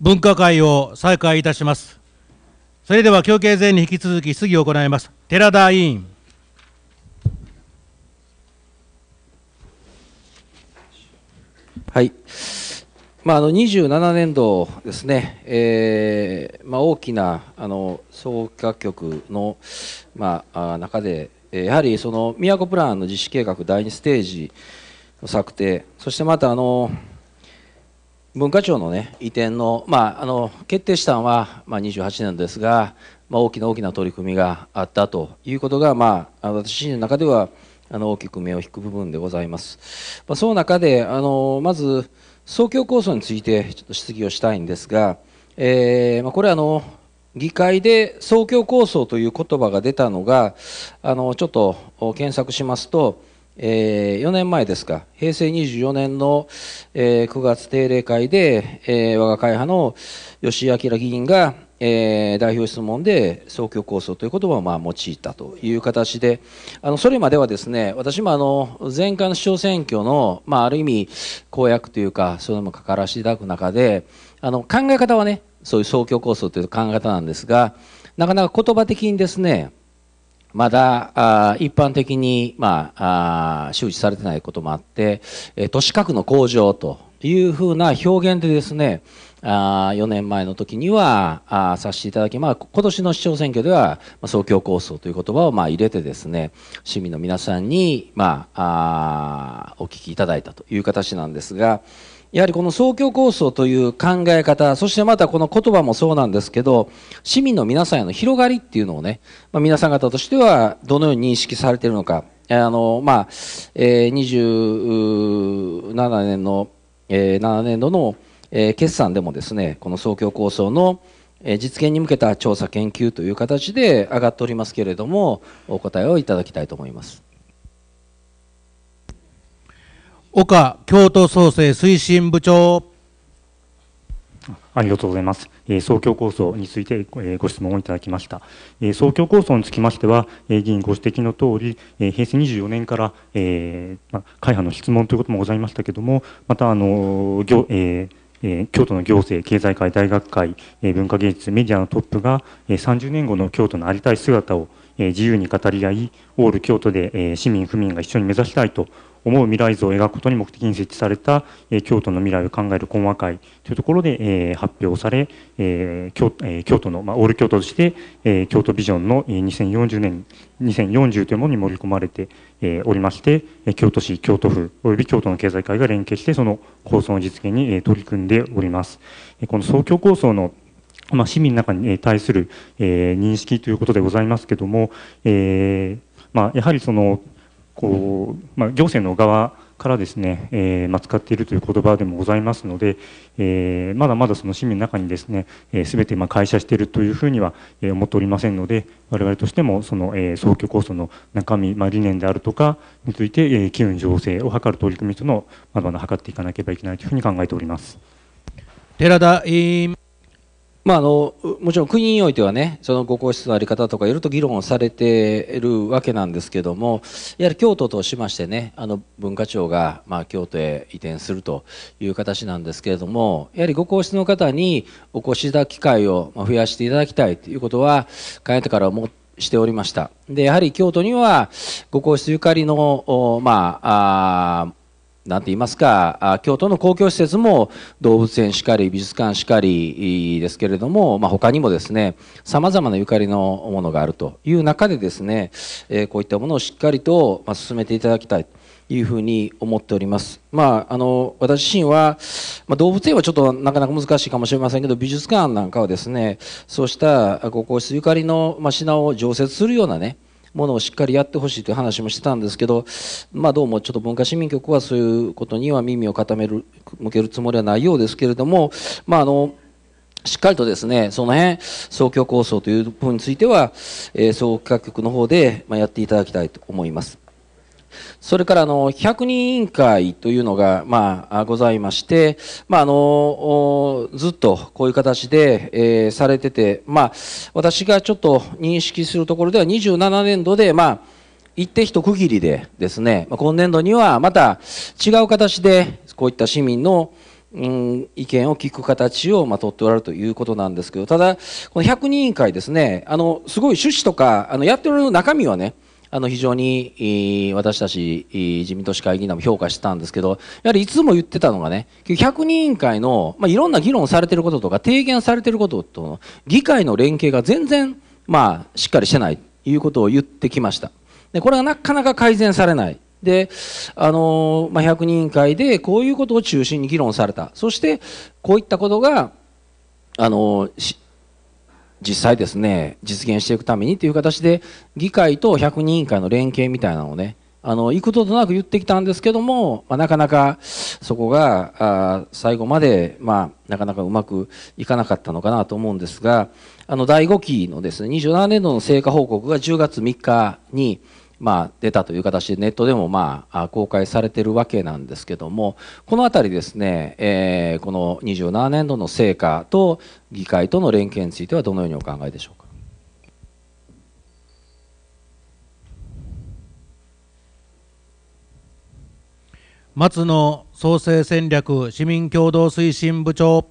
分科会を再開いたします。それでは協慶前に引き続き質疑を行います。寺田委員。はい。まあ、あの27年度ですね、えーまあ、大きなあの総楽局の、まあ、あ中で、えやはりその都プランの実施計画第2ステージの策定、そしてまたあの文化庁の、ね、移転の,、まあ、あの決定したのは、まあ、28年ですが、まあ、大きな大きな取り組みがあったということが、まあ、私の中ではあの大きく目を引く部分でございます。まあ、その中であのまず総教構想についてちょっと質疑をしたいんですが、えーまあ、これあの議会で総教構想という言葉が出たのがあのちょっと検索しますとえー、4年前ですか、平成24年の、えー、9月定例会で、えー、我が会派の吉井明議員が、えー、代表質問で双極構想という言葉をまあ用いたという形で、あのそれまではですね、私もあの前回の市長選挙の、まあ、ある意味公約というか、そういうのもかからせていただく中で、あの考え方はね、そういう早期構想という考え方なんですが、なかなか言葉的にですね、まだあ一般的に、まあ、あ周知されてないこともあって、えー、都市核の向上というふうな表現でですねあ4年前の時にはあさせていただき、まあ、今年の市長選挙では、まあ、総協構想という言葉をまあ入れてですね市民の皆さんに、まあ、あお聞きいただいたという形なんですが。やはりこの創共構想という考え方、そしてまたこの言葉もそうなんですけど、市民の皆さんへの広がりっていうのをね、まあ、皆さん方としてはどのように認識されているのか、あの、まあ、えー、27年の、えー、7年度の、えー、決算でもですね、この創共構想の、え実現に向けた調査研究という形で上がっておりますけれども、お答えをいただきたいと思います。岡京都創生推進部長ありがとうございます。え総協構想について、えご質問をいただきました。え総協構想につきましては、え議員ご指摘の通り、え平成24年から、えま、会派の質問ということもございましたけれども、また、あの行、ええー、京都の行政、経済界、大学会、え文化芸術、メディアのトップが、えー、30年後の京都のありたい姿を、え自由に語り合い、オール京都で、え市民、府民が一緒に目指したいと思う未来図を描くことに目的に設置された、え京都の未来を考える懇話会というところで、え発表され、え京え京都の、まあ、オール京都として、え京都ビジョンの2040年2040というものに盛り込まれて、えおりまして、え京都市京都府及び京都の経済界が連携してその構想の実現に、え取り組んでおります。えこの総協構想のまあ、市民の中に対する、え認識ということでございますけども、えまあ、やはりそのこう、まあ、行政の側からですね、えーま使っているという言葉でもございますので、えー、まだまだその市民の中にですね、えー、全てまあ会社しているというふうには、え思っておりませんので我々としてもその、えー、早構想の中身、まあ、理念であるとかについて、えー、機運醸成を図る取り組みとのまだまだ図っていかなければいけないというふうに考えております。寺田、まあ、あのもちろん国においてはねそのご皇室の在り方とかいろいろと議論をされているわけなんですけどもやはり京都としましてねあの文化庁が、まあ、京都へ移転するという形なんですけれどもやはりご皇室の方にお越しいただく機会を増やしていただきたいということはかねてから思ってしておりました。で、やはり京都には、ご皇室ゆかりの、まあ、あなんて言いますか、京都の公共施設も動物園しかり、美術館しかりですけれども、まあ、他にもですね、様々なゆかりのものがあるという中でですね、えこういったものをしっかりと進めていただきたい。というふに思っております。まあ、あの、私自身は、まあ、動物園はちょっとなかなか難しいかもしれませんけど、美術館なんかはですね、そうしたご皇室ゆかりの、ま品を常設するようなね、ものをしっかりやってほしいという話もしてたんですけど、まあ、どうもちょっと文化市民局はそういうことには耳を固める向けるつもりはないようですけれども、まあ、あのしっかりとですね、その辺、総協構想という部分については、えー、総局の方で、まあ、やっていただきたいと思います。それからあの100人委員会というのが、まあ、ございまして、まあ、あのずっとこういう形で、えー、されてて、まあ、私がちょっと認識するところでは27年度で、まあ、一定一区切りでですね、今年度にはまた違う形でこういった市民のうん、意見を聞く形を、まあ、取っておられるということなんですけど、ただ、この100人委員会ですね、あの、すごい趣旨とか、あの、やっておられる中身はね、あの非常に私たち自民党市会議員も評価してたんですけど、やはりいつも言ってたのがね、100人委員会の、まあ、いろんな議論されてることとか、提言されてることと、議会の連携が全然、まあ、しっかりしてないということを言ってきました。でこれがなかなか改善されない。で、あのまあ、100人委員会でこういうことを中心に議論された。そして、こういったことが、あのー実際ですね実現していくためにという形で議会と100人委員会の連携みたいなのをねあの幾度となく言ってきたんですけども、まあ、なかなかそこがあ最後まで、まあ、なかなかうまくいかなかったのかなと思うんですがあの第5期のですね27年度の成果報告が10月3日にまあ、出たという形でネットでもまあ公開されているわけなんですけどもこの辺りですね、えー、この27年度の成果と議会との連携についてはどのようにお考えでしょうか。松野創生戦略市民共同推進部長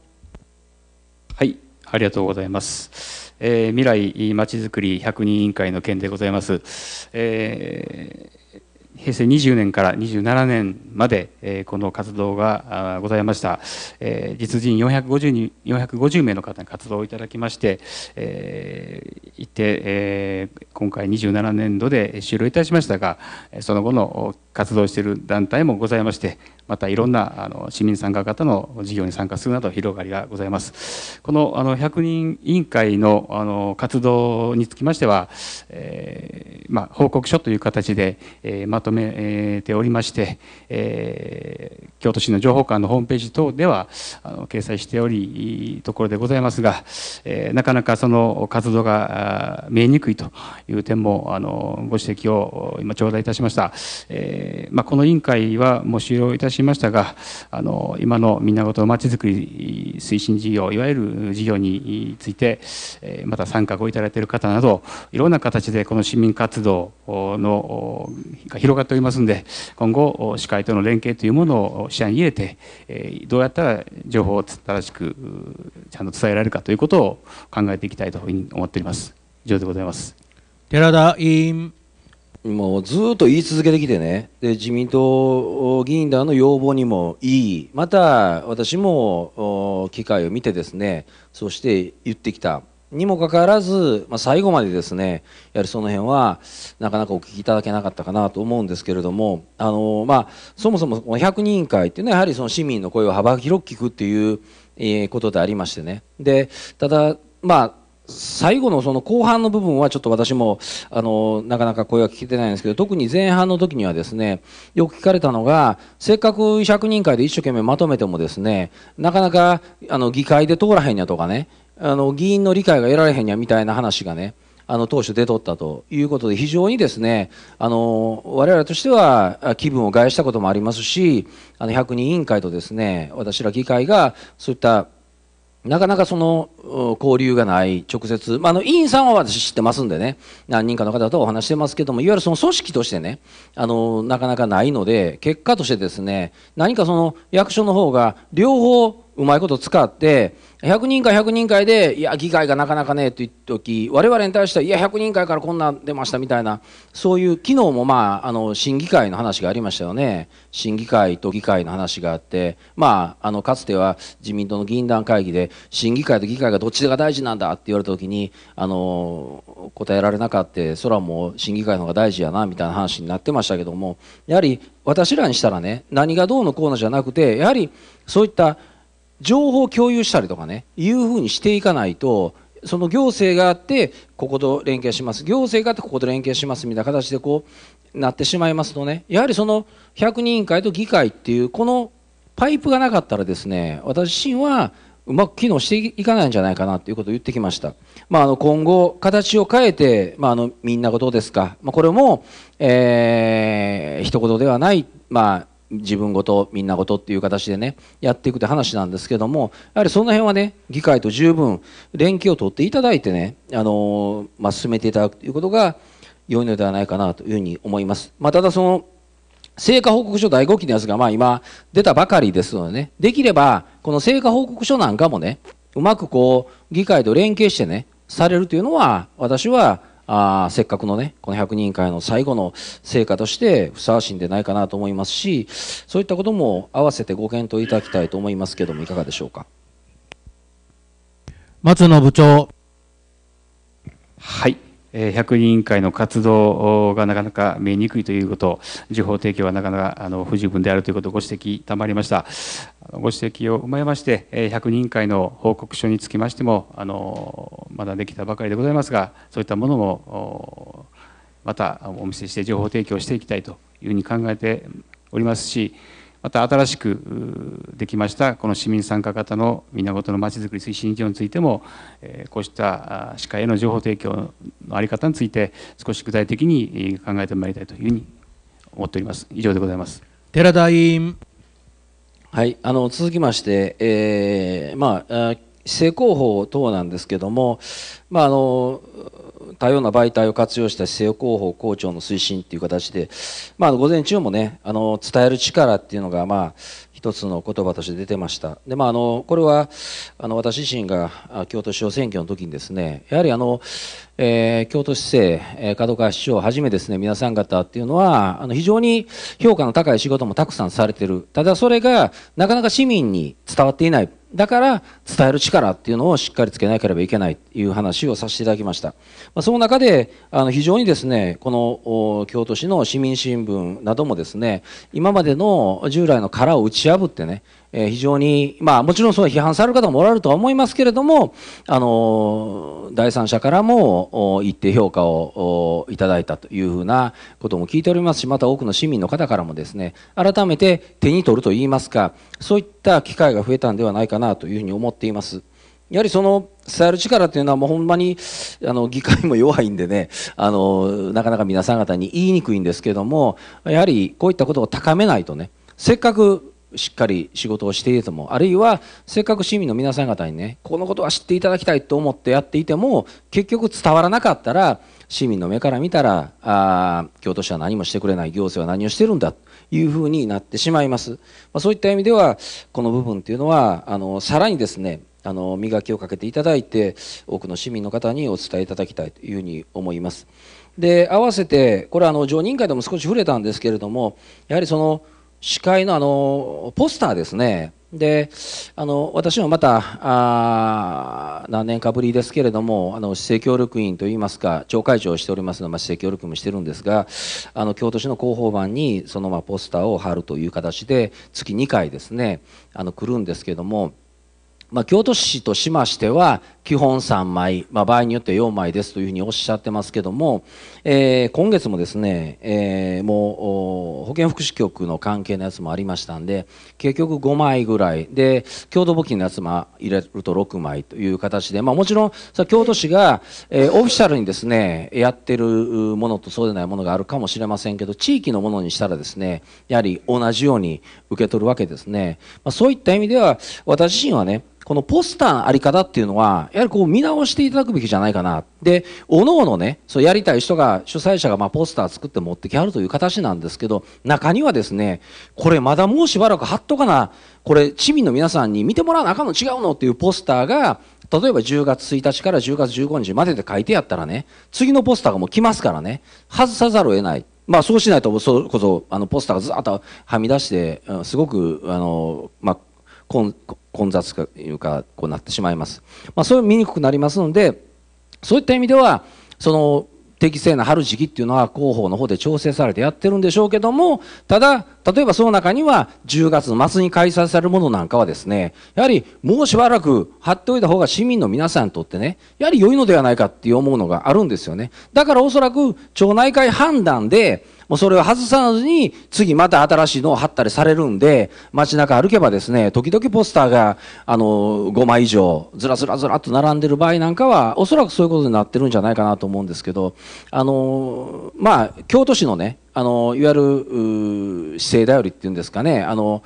はいありがとうございます。えー、未来まちづくり百人委員会の件でございます。えー、平成20年から27年まで、えー、この活動がございました、えー、実人 450, 人450名の方に活動をいただきまして、えー、いて、えー、今回27年度で終了いたしましたがその後の活動している団体もございましてまたいろんなあの市民参加型の事業に参加するなど広がりがございますこのあの100人委員会のあの活動につきましては、えー、まあ、報告書という形で、えー、まとめておりまして、えー、京都市の情報館のホームページ等ではあの掲載しておりいいところでございますが、えなかなかその活動が見えにくいという点もあのご指摘を今頂戴いたしました、ええー、まあ、この委員会はもう終了いたしましたがあの今のみんなごとまちづくり推進事業いわゆる事業について、えまた参加をいただいている方などいろんな形でこの市民活動のが広がっておりますので今後司会との連携というものを視野に入れて、えどうやったら情報を正しくちゃんと伝えられるかということを考えていきたいというふうに思っております。以上でございます寺田委員もうずっと言い続けてきてね、で自民党議員団の要望にもいい、また私も機会を見てですね、そして言ってきた。にもかかわらず、まあ、最後までですね、やはりその辺は、なかなかお聞きいただけなかったかなと思うんですけれども、あのまあ、そもそもこの100人会っていうのは、やはりその市民の声を幅広く聞くっていう、えことでありましてね。で、ただ、まあ、最後のその後半の部分はちょっと私もあのなかなか声が聞けてないんですけど特に前半の時にはですねよく聞かれたのがせっかく100人会で一生懸命まとめてもですねなかなかあの議会で通らへんやとかねあの議員の理解が得られへんやみたいな話がねあの当初出とったということで非常にですねあの我々としては気分を害したこともありますしあの100人委員会とですね私ら議会がそういったなかなかその交流がない、直接、まあ、の委員さんは私知ってますんでね、何人かの方とお話してますけども、いわゆるその組織としてね、あのなかなかないので、結果としてですね、何かその役所の方が両方うまいこと使って、100人会100人会でいや議会がなかなかねえと言っておき我々に対してはいや100人会からこんなん出ましたみたいなそういう昨日もまああの審議会の話がありましたよね審議会と議会の話があってまああのかつては自民党の議員団会議で審議会と議会がどっちが大事なんだって言われた時にあの答えられなかったそれはもう審議会の方が大事やなみたいな話になってましたけどもやはり私らにしたらね何がどうのこうのじゃなくてやはりそういった情報共有したりとかねいうふうにしていかないとその行政があってここと連携します行政があってここと連携しますみたいな形でこうなってしまいますとねやはりその100人委員会と議会っていうこのパイプがなかったらですね私自身はうまく機能していかないんじゃないかなということを言ってきました。まあ、あの今後、形を変えて、まあ、あのみんながどうですか、まあ、これも、えー、一言ではない、まあ、自分ごとみんなごとっていう形でねやっていくって話なんですけどもやはりその辺はね議会と十分連携を取っていただいてね、あのまあ、進めていただくということが良いのではないかなというふうに思います。まあ、ただその成果報告書第5期のやつがまあ今出たばかりですのでねできればこの成果報告書なんかもねうまくこう議会と連携してねされるというのは私はあせっかくのね、この100人会の最後の成果としてふさわしいんでないかなと思いますし、そういったことも合わせてご検討いただきたいと思いますけども、いかがでしょうか。松野部長。はい。100人会の活動がなかなか見えにくいということ、情報提供はなかなかあの不十分であるということをご指摘賜りました。ご指摘を踏まえまして、1 0委員会の報告書につきましても、あのまだできたばかりでございますが、そういったものもまたお見せして情報提供していきたいというふうに考えておりますし、また新しくできましたこの市民参加型の源のまちづくり推進事業についても、こうした歯科への情報提供の在り方について、少し具体的に考えてまいりたいというふうに思っております。以上でございます寺田委員はい、あの続きまして、えー、まあ、施政広報等なんですけども、まあ、あの多様な媒体を活用した施政広報校長の推進という形で、まあ、午前中もねあの伝える力っていうのが、まあ一つの言葉として出てました。で、まあ、あの、これは、あの、私自身が京都市長選挙の時にですね、やはりあの、えー、京都市政、えー、門川市長をはじめですね、皆さん方っていうのは、あの、非常に評価の高い仕事もたくさんされてる。ただ、それが、なかなか市民に伝わっていないだから伝える力っていうのをしっかりつけなければいけないという話をさせていただきました。まその中であの非常にですねこの京都市の市民新聞などもですね今までの従来の殻を打ち破ってねえ非常に、まあ、もちろんその批判される方もおられるとは思いますけれども、あの第三者からも一定評価をいただいたというふうなことも聞いておりますしまた多くの市民の方からもですね改めて手に取るといいますかそういった機会が増えたんではないかなというふうに思っています。やはりその伝える力というのはもうほんまにあの議会も弱いんでねあのなかなか皆さん方に言いにくいんですけどもやはりこういったことを高めないとねせっかくしっかり仕事をしていてもあるいはせっかく市民の皆さん方にねこのことは知っていただきたいと思ってやっていても結局伝わらなかったら市民の目から見たらあ京都市は何もしてくれない行政は何をしてるんだというふうになってしまいます、まあ、そういった意味ではこの部分っていうのはあのさらにですねあの磨きをかけていただいて多くの市民の方にお伝えいただきたいというふうに思いますで合わせてこれはあの常任会でも少し触れたんですけれどもやはりその司会のあのポスターですねであの私もまたあ何年かぶりですけれどもあの市政協力員といいますか町会長をしておりますので、まあ、市政協力もしてるんですがあの京都市の広報板にそのまあポスターを貼るという形で月2回ですねあの来るんですけども。まあ、京都市としましては基本3枚、まあ、場合によって4枚ですというふうにおっしゃってますけどもえー、今月もですね、えー、もう保健福祉局の関係のやつもありましたんで結局5枚ぐらいで共同募金のやつも入れると6枚という形で、まあ、もちろん京都市が、えー、オフィシャルにですねやってるものとそうでないものがあるかもしれませんけど地域のものにしたらですねやはり同じように受け取るわけですね、まあ、そういった意味では私自身はねこのポスターのあり方っていうのは、やはりこう見直していただくべきじゃないかな。で、おのおのね、そうやりたい人が主催者がまポスター作って持ってきはるという形なんですけど中にはですねこれまだもうしばらく貼っとかなこれ市民の皆さんに見てもらわなあかんの違うのっていうポスターが例えば10月1日から10月15日までで書いてやったらね次のポスターがもう来ますからね外さざるを得ない。まあそうしないと、そこそ、あの、ポスターがずっとはみ出して、すごく、あの、まあ、混雑というか、こうなってしまいます。まあ、そういう見にくくなりますので、そういった意味では、その、適正な春時期っていうのは広報の方で調整されてやってるんでしょうけども、ただ、例えばその中には10月の末に開催されるものなんかはですね、やはりもうしばらく貼っておいた方が市民の皆さんにとってね、やはり良いのではないかって思うのがあるんですよね。だからおそらく町内会判断で、もうそれを外さずに、次また新しいのを貼ったりされるんで、街中歩けばですね、時々ポスターが、あの、5枚以上、ずらずらずらっと並んでる場合なんかは、おそらくそういうことになってるんじゃないかなと思うんですけど、あの、まあ、京都市のね、あの、いわゆる、市政頼りっていうんですかね、あの、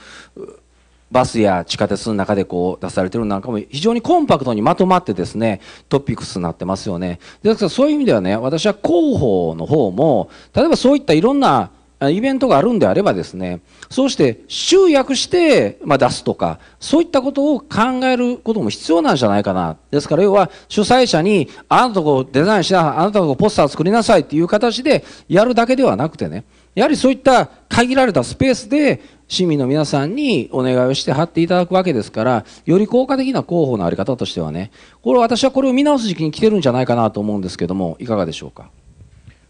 バスや地下鉄の中でこう出されてるなんかも非常にコンパクトにまとまってですね、トピックスになってますよね。ですからそういう意味ではね、私は広報の方も、例えばそういったいろんなイベントがあるんであればですね、そうして集約して、ま出すとか、そういったことを考えることも必要なんじゃないかな。ですから要は主催者に、あなたとこデザインしな、あなたとこポスター作りなさいっていう形でやるだけではなくてね、やはりそういった限られたスペースで市民の皆さんにお願いをして貼っていただくわけですから、より効果的な広報のあり方としてはね、これ私はこれを見直す時期に来てるんじゃないかなと思うんですけども、いかがでしょうか。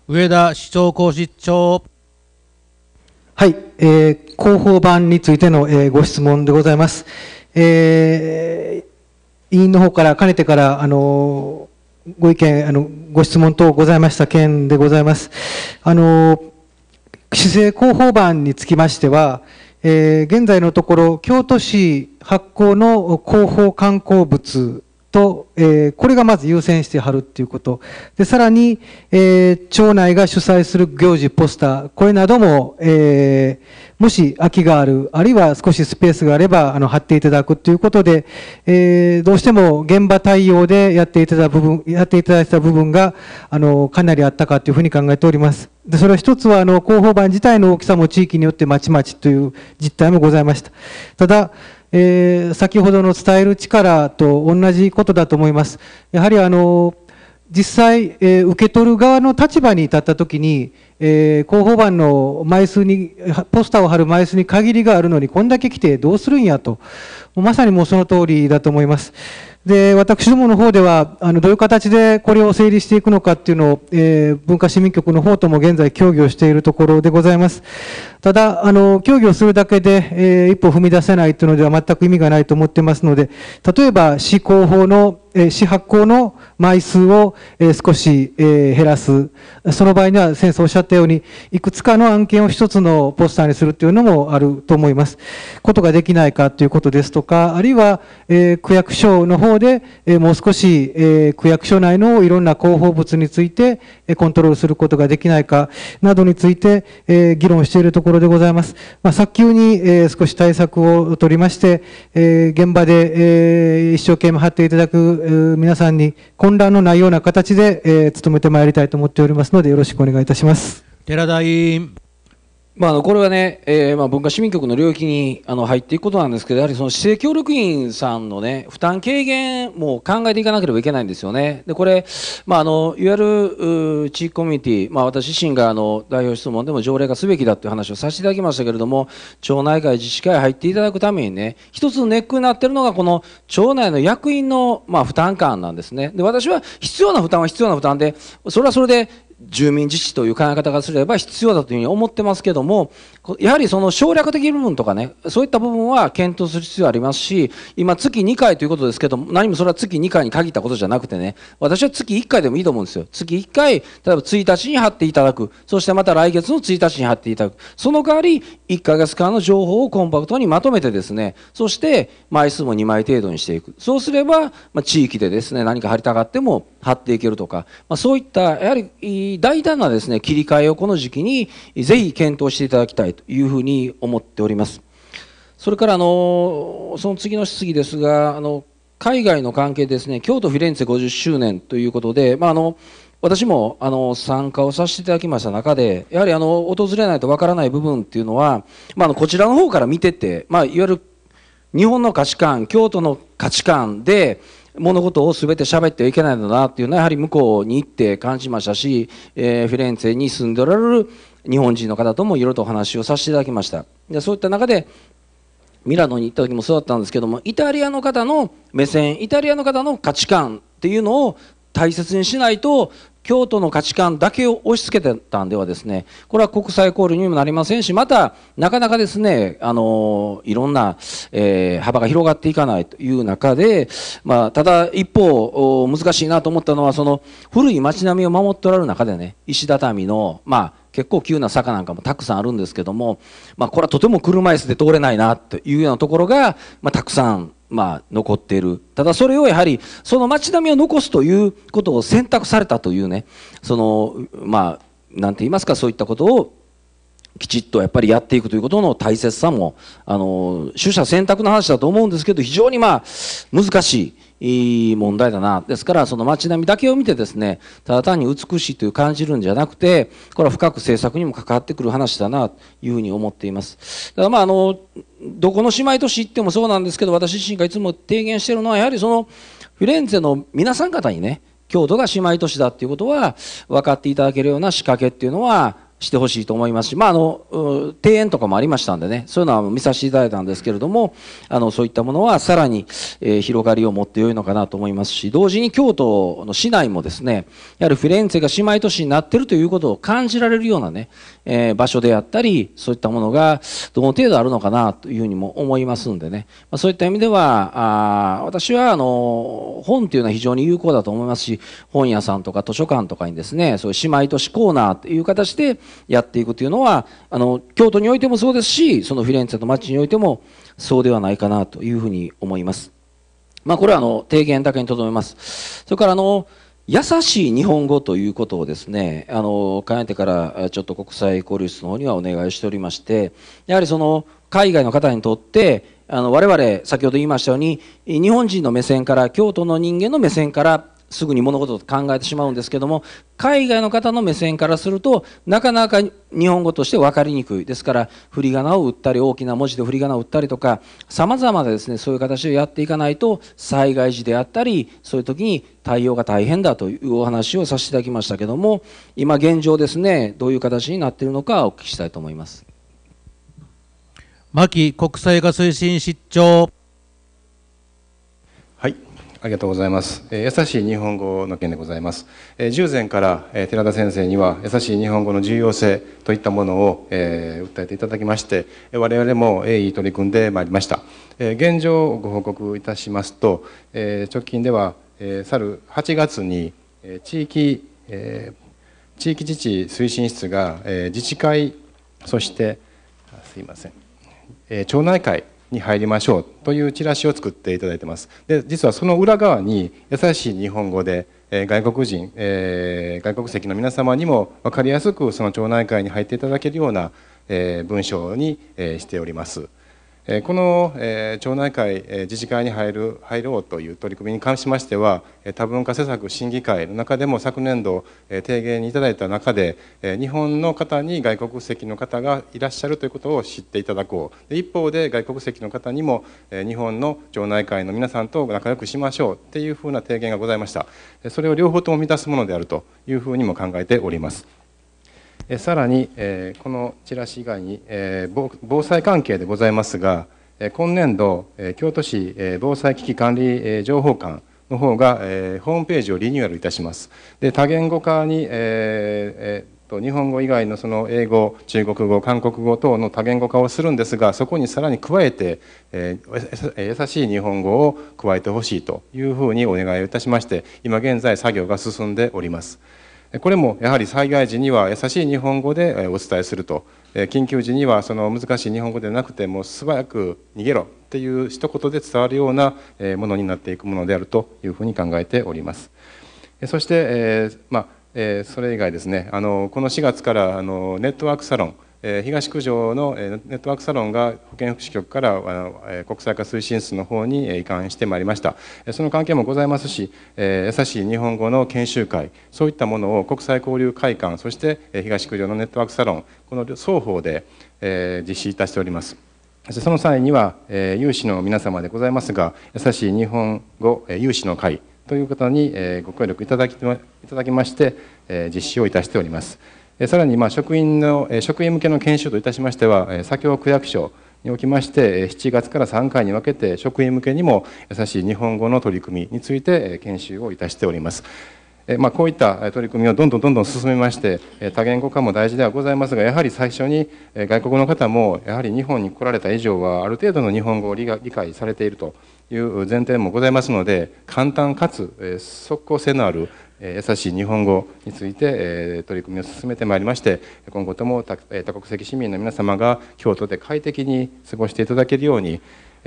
上田市長公示長。はい、えー、広報版についての、えー、ご質問でございます。えー、委員の方からかねてから、あのご意見、あの、ご質問等ございました件でございます。あの市政広報版につきましては、えー、現在のところ、京都市発行の広報観光物と、えー、これがまず優先してはるっていうこと。で、さらに、えー、町内が主催する行事、ポスター、これなども、えー、もし空きがある、あるいは少しスペースがあれば、あの、貼っていただくということで、えどうしても現場対応でやっていただ部分、やっていただいた部分が、あの、かなりあったかというふうに考えております。で、それは一つは、あの、広報板自体の大きさも地域によってまちまちという実態もございました。ただ、えー、先ほどの伝える力と同じことだと思います。やはりあの実際、えー、受け取る側の立場に立ったときに、えー、広報板の枚数に、ポスターを貼る枚数に限りがあるのに、こんだけ来てどうするんやと、まさにもうその通りだと思います。で、私どもの方では、あの、どういう形でこれを整理していくのかっていうのを、えー、文化市民局の方とも現在協議をしているところでございます。ただ、あの、協議をするだけで、えー、一歩踏み出せないというのでは全く意味がないと思ってますので、例えば、市行法の、えー、市発行の枚数を、えー、少し、えー、減らす。その場合には、先生おっしゃったように、いくつかの案件を一つのポスターにするというのもあると思います。ことができないかということですとか、あるいは、えー、区役所の方で、えー、もう少し、えー、区役所内のいろんな広報物について、えー、コントロールすることができないかなどについて、えー、議論しているところころでございます。まあ、早急に、えー、少し対策を取りまして、えー、現場で、えー、一生懸命張っていただく、皆さんに混乱のないような形で、えー、努めてまいりたいと思っておりますので、よろしくお願いいたします。寺田委員。まあ、これはね、えー、まあ文化市民局の領域にあの入っていくことなんですけど、やはりその市政協力員さんの、ね、負担軽減も考えていかなければいけないんですよね、でこれ、まあ、あのいわゆる地域コミュニティ、まあ私自身があの代表質問でも条例化すべきだという話をさせていただきましたけれども、町内会、自治会入っていただくためにね、一つのネックになっているのが、この町内の役員の、まあ、負担感なんですねで、私は必要な負担は必要な負担で、それはそれで住民自治という考え方がすれば必要だというふうに思ってますけども、やはりその省略的部分とかね、そういった部分は検討する必要ありますし、今月2回ということですけども、何もそれは月2回に限ったことじゃなくてね、私は月1回でもいいと思うんですよ。月1回、例えば1日に貼っていただく。そしてまた来月の1日に貼っていただく。その代わり、1ヶ月間の情報をコンパクトにまとめてですね、そして枚数も2枚程度にしていく。そうすれば、まあ、地域でですね、何か貼りたがっても貼っていけるとか、まあ、そういった、やはり、大胆なですね、切り替えをこの時期にぜひ検討していただきたいというふうに思っております。それからあの、その次の質疑ですが、あの、海外の関係ですね、京都フィレンツェ50周年ということで、まあ、あの、私もあの参加をさせていただきました中で、やはりあの訪れないとわからない部分っていうのは、まあ、のこちらの方から見てて、まあ、いわゆる日本の価値観、京都の価値観で、物事を全て喋ってはいけないんだなっていうのはやはり向こうに行って感じましたし、えー、フィレンツェに住んでおられる日本人の方ともいろいろとお話をさせていただきましたでそういった中でミラノに行った時もそうだったんですけどもイタリアの方の目線イタリアの方の価値観っていうのを大切にしないと京都の価値観だけを押し付けてたんではですねこれは国際交流にもなりませんしまたなかなかですねあのいろんな、えー、幅が広がっていかないという中で、まあ、ただ一方難しいなと思ったのはその古い町並みを守っておられる中でね石畳のまあ結構急な坂なんかもたくさんあるんですけども、まあ、これはとても車椅子で通れないなというようなところが、まあ、たくさんまあ、残っている。ただそれをやはり、その街並みを残すということを選択されたというね、その、まあ、なんて言いますか、そういったことをきちっとやっぱりやっていくということの大切さも、あの、取捨選択の話だと思うんですけど、非常にまあ、難しい。いい問題だな。ですから、その街並みだけを見てですね、ただ単に美しいという感じるんじゃなくて、これは深く政策にも関わってくる話だな、というふうに思っています。だから、まあ、あの、どこの姉妹都市行ってもそうなんですけど、私自身がいつも提言しているのは、やはりその、フィレンツェの皆さん方にね、京都が姉妹都市だっていうことは分かっていただけるような仕掛けっていうのはしてほしいと思いますし、まあ、あの庭園とかもありましたんでねそういうのは見させていただいたんですけれどもあのそういったものはさらに、えー、広がりを持ってよいのかなと思いますし同時に京都の市内もですねやはりフィレンツェが姉妹都市になっているということを感じられるようなね、え場所であったり、そういったものがどの程度あるのかなというふうにも思いますんでね、まそういった意味では、あ私はあの本というのは非常に有効だと思いますし、本屋さんとか図書館とかにですね、そういう姉妹都市コーナーという形でやっていくというのは、あの京都においてもそうですし、そのフィレンツェの街においてもそうではないかなというふうに思います。まあ、これはあの提言だけにとどめます。それからあの優しい日本語ということをですね、あの、かねてからちょっと国際交流室の方にはお願いしておりまして、やはりその海外の方にとって、あの、我々、先ほど言いましたように、日本人の目線から、京都の人間の目線から、すぐに物事を考えてしまうんですけども海外の方の目線からするとなかなか日本語として分かりにくいですから振り仮名を打ったり大きな文字で振り仮名を打ったりとかさまざまなですねそういう形でやっていかないと災害時であったりそういう時に対応が大変だというお話をさせていただきましたけども今現状ですねどういう形になっているのかお聞きしたいと思います。牧国際化推進室長ありがとうございます。えー、優しい日本語の件でございます。えー、従前から、えー、寺田先生には優しい日本語の重要性といったものを、えー、訴えていただきまして、我々も鋭意取り組んでまいりました。えー、現状をご報告いたしますと、えー、直近では、えー、去る8月に、えー、地域、えー、地域自治推進室が、えー、自治会、そして、すいません、えー、町内会に入りましょうというチラシを作っていただいてます。で実はその裏側に優しい日本語で、えー、外国人、えー、外国籍の皆様にも分かりやすくその町内会に入っていただけるような、えー、文章に、えしております。この町内会自治会に入る入ろうという取り組みに関しましては多文化施策審議会の中でも昨年度提言いただいた中で日本の方に外国籍の方がいらっしゃるということを知っていただこう一方で外国籍の方にも日本の町内会の皆さんと仲良くしましょうっていうふうな提言がございましたそれを両方とも満たすものであるというふうにも考えております。えさらに、えこのチラシ以外に、え防災関係でございますが、え今年度、え京都市、え防災危機管理、情報館の方が、えホームページをリニューアルいたします。で多言語化に、えと日本語以外のその英語中国語韓国語等の多言語化をするんですがそこにさらに加えて、え優しい日本語を加えてほしいというふうにお願いをいたしまして今現在作業が進んでおります。これもやはり災害時には優しい日本語でお伝えすると緊急時にはその難しい日本語でなくても素早く逃げろっていう一言で伝わるようなものになっていくものであるというふうに考えております。そして、まあ、それ以外ですねあのこの4月からあのネットワークサロンえ東九条のネットワークサロンが保健福祉局からあ国際化推進室の方に移管してまいりましたその関係もございますし、え優しい日本語の研修会そういったものを国際交流会館そして東九条のネットワークサロンこの双方で、え実施いたしておりますそしてその際には、え有志の皆様でございますが優しい日本語有志の会という方にご協力いただきいただきまして実施をいたしております。さらにま職員の職員向けの研修といたしましてはほど区役所におきまして7月から3回に分けて職員向けにも優しい日本語の取り組みについて研修をいたしております。まあ、こういった取り組みをどんどんどんどん進めまして多言語化も大事ではございますがやはり最初に外国の方もやはり日本に来られた以上はある程度の日本語を理解されているという前提もございますので簡単かつ即効性のある優しい日本語について取り組みを進めてまいりまして今後とも多国籍市民の皆様が京都で快適に過ごしていただけるように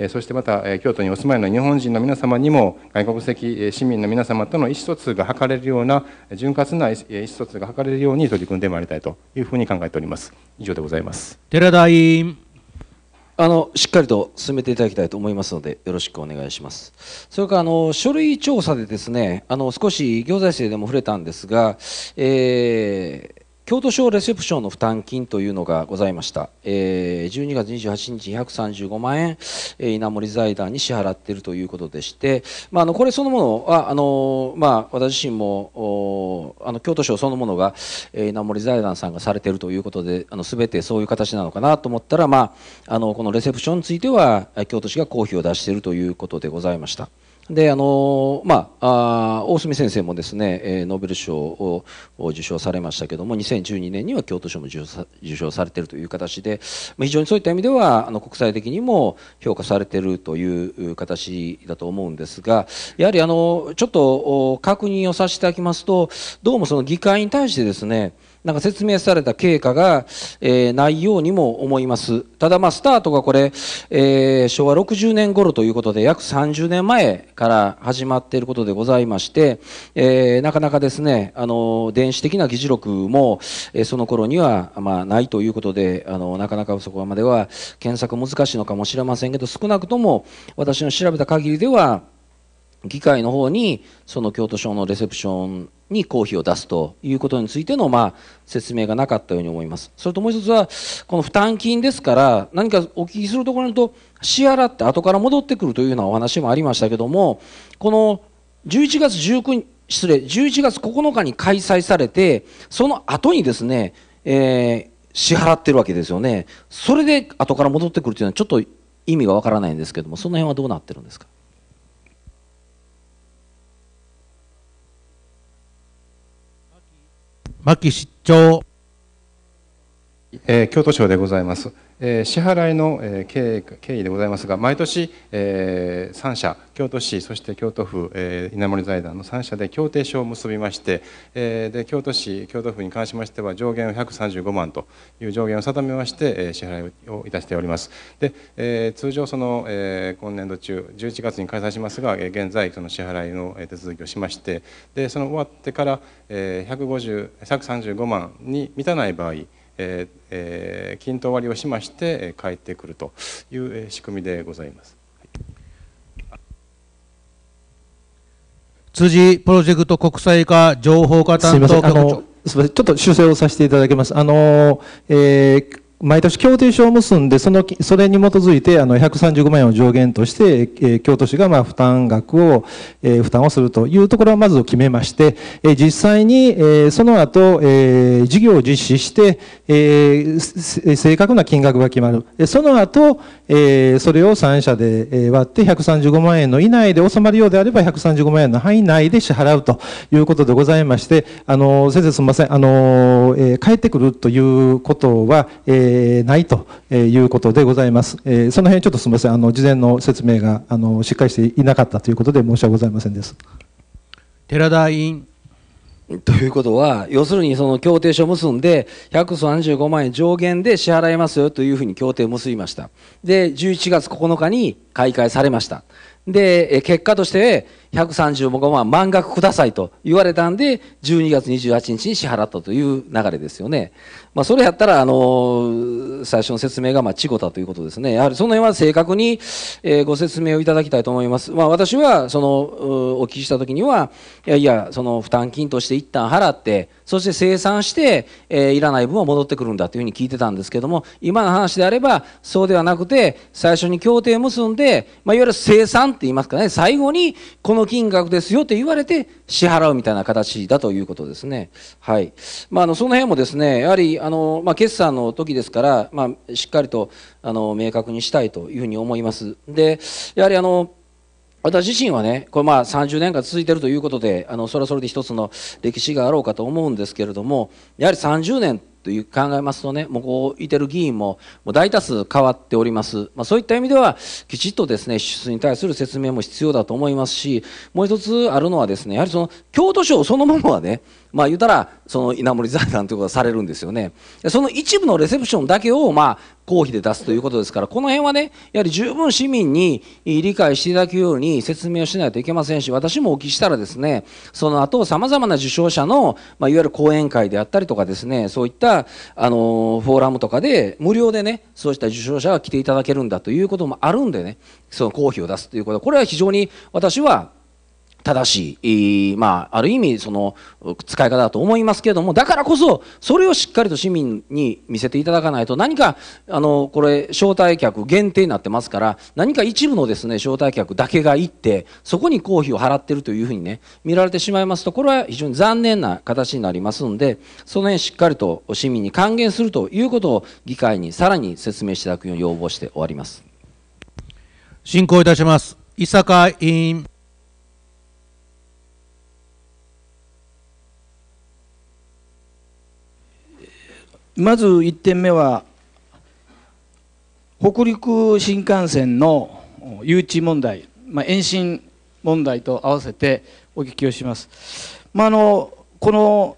そしてまた京都にお住まいの日本人の皆様にも外国籍市民の皆様との意思疎通が図れるような潤滑な意思疎通が図れるように取り組んでまいりたいというふうに考えております以上でございます寺田委員あのしっかりと進めていただきたいと思いますので、よろしくお願いします。それからあの書類調査でですね、あの少し行財政でも触れたんですが、えー京都省レセプションの負担金というのがございました、えー、12月28日135万円、えー、稲盛財団に支払っているということでして、まあ、あのこれそのものはあの、まあ、私自身もあの京都省そのものが、えー、稲盛財団さんがされているということで全てそういう形なのかなと思ったら、まあ、あのこのレセプションについては京都市が公費を出しているということでございました。であのまあ、あ大隅先生もですね、えー、ノーベル賞を受賞されましたけども2012年には京都賞も受賞されているという形で、まあ、非常にそういった意味ではあの国際的にも評価されているという形だと思うんですがやはりあのちょっと確認をさせていただきますとどうもその議会に対してですねなんか説明された経過が、えー、ないようにも思います。ただまあスタートがこれ、えー、昭和60年頃ということで約30年前から始まっていることでございまして、えー、なかなかですね、あの、電子的な議事録も、えー、その頃には、まあ、ないということで、あの、なかなかそこまでは検索難しいのかもしれませんけど、少なくとも私の調べた限りでは、議会の方にその京都省のレセプションに公費を出すということについての、まあ、説明がなかったように思います。それともう一つは、この負担金ですから、何かお聞きするところによると、支払って後から戻ってくるというようなお話もありましたけども、この11月19日、失礼、11月9日に開催されて、その後にですね、えー、支払ってるわけですよね。それで後から戻ってくるというのは、ちょっと意味がわからないんですけども、その辺はどうなってるんですか牧市長、えー、京都省でございます。支払いの、経緯でございますが毎年、3社京都市そして京都府、稲森財団の3社で協定書を結びまして、で京都市京都府に関しましては上限を135万という上限を定めまして、支払いをいたしておりますで、通常その、今年度中11月に開催しますが、現在その支払いの手続きをしましてでその終わってから、135万に満たない場合えーえー、均等割りをしまして、えー、帰ってくるという、えー、仕組みでございます。はい、辻プロジェクト国際化情報化担当局長すみませんちょっと修正をさせていただきます。あの、えー毎年協定書を結んでそのそれに基づいてあの135万円を上限として、えー、京都市がまあ負担額を、えー、負担をするというところはまず決めまして、えー、実際に、えー、その後、えー、事業を実施して、えー、正確な金額が決まるその後、えー、それを3社で割って135万円の以内で収まるようであれば135万円の範囲内で支払うということでございましてあの先生すみませんあの、えー、帰ってくるということは、えーえー、ないということでございます。えその辺ちょっとすみません、あの事前の説明があのしっかりしていなかったということで申し訳ございませんです。寺田委員ということは、要するにその協定書を結んで、135万円上限で支払いますよというふうに協定を結びました。で、11月9日に開会されました。で、結果として、135万満額くださいと言われたんで、12月28日に支払ったという流れですよね。まあ、それやったら、あの、最初の説明が、まあ、事故だということですね。やはりその辺は正確に、えご説明をいただきたいと思います。まあ、私は、その、お聞きしたときには、いやいや、その、負担金として一旦払って、そして生産して、えいらない分は戻ってくるんだというふうに聞いてたんですけども、今の話であれば、そうではなくて、最初に協定結んで、まあ、いわゆる生産って言いますかね、最後に、この金額ですよって言われて支払うみたいな形だということですね。はい。まあ、あの、その辺もですね、やはり、あの、まあ、決算の時ですから、まあ、しっかりと、あの、明確にしたいというふうに思います。で、やはり、あの、私自身はね、これまあ30年間続いてるということで、あの、それはそれで一つの歴史があろうかと思うんですけれども、やはり30年という考えますとね、もうこういてる議員ももう大多数変わっております。まあ、そういった意味では、きちっとですね、支出に対する説明も必要だと思いますし、もう一つあるのはですね、やはりその京都省そのものはね、まあ、言うたらその稲盛財団ということがされるんですよねその一部のレセプションだけを、まあ、公費で出すということですからこの辺はねやはり十分市民に理解していただくように説明をしないといけませんし私もお聞きしたらですねその後さまざまな受賞者の、まあ、いわゆる講演会であったりとかですねそういったあのフォーラムとかで無料でねそうした受賞者が来ていただけるんだということもあるんでねその公費を出すということこれは非常に私は正しい、まあ、ある意味その使い方だと思いますけれどもだからこそそれをしっかりと市民に見せていただかないと何かあのこれ招待客限定になってますから何か一部のですね招待客だけが行ってそこに公費を払ってるというふうにね見られてしまいますとこれは非常に残念な形になりますのでその辺しっかりと市民に還元するということを議会にさらに説明していただくように要望して終わります。進行いたします伊坂委員まず1点目は北陸新幹線の誘致問題、まあ、延伸問題と合わせてお聞きをします。まあ、あのこの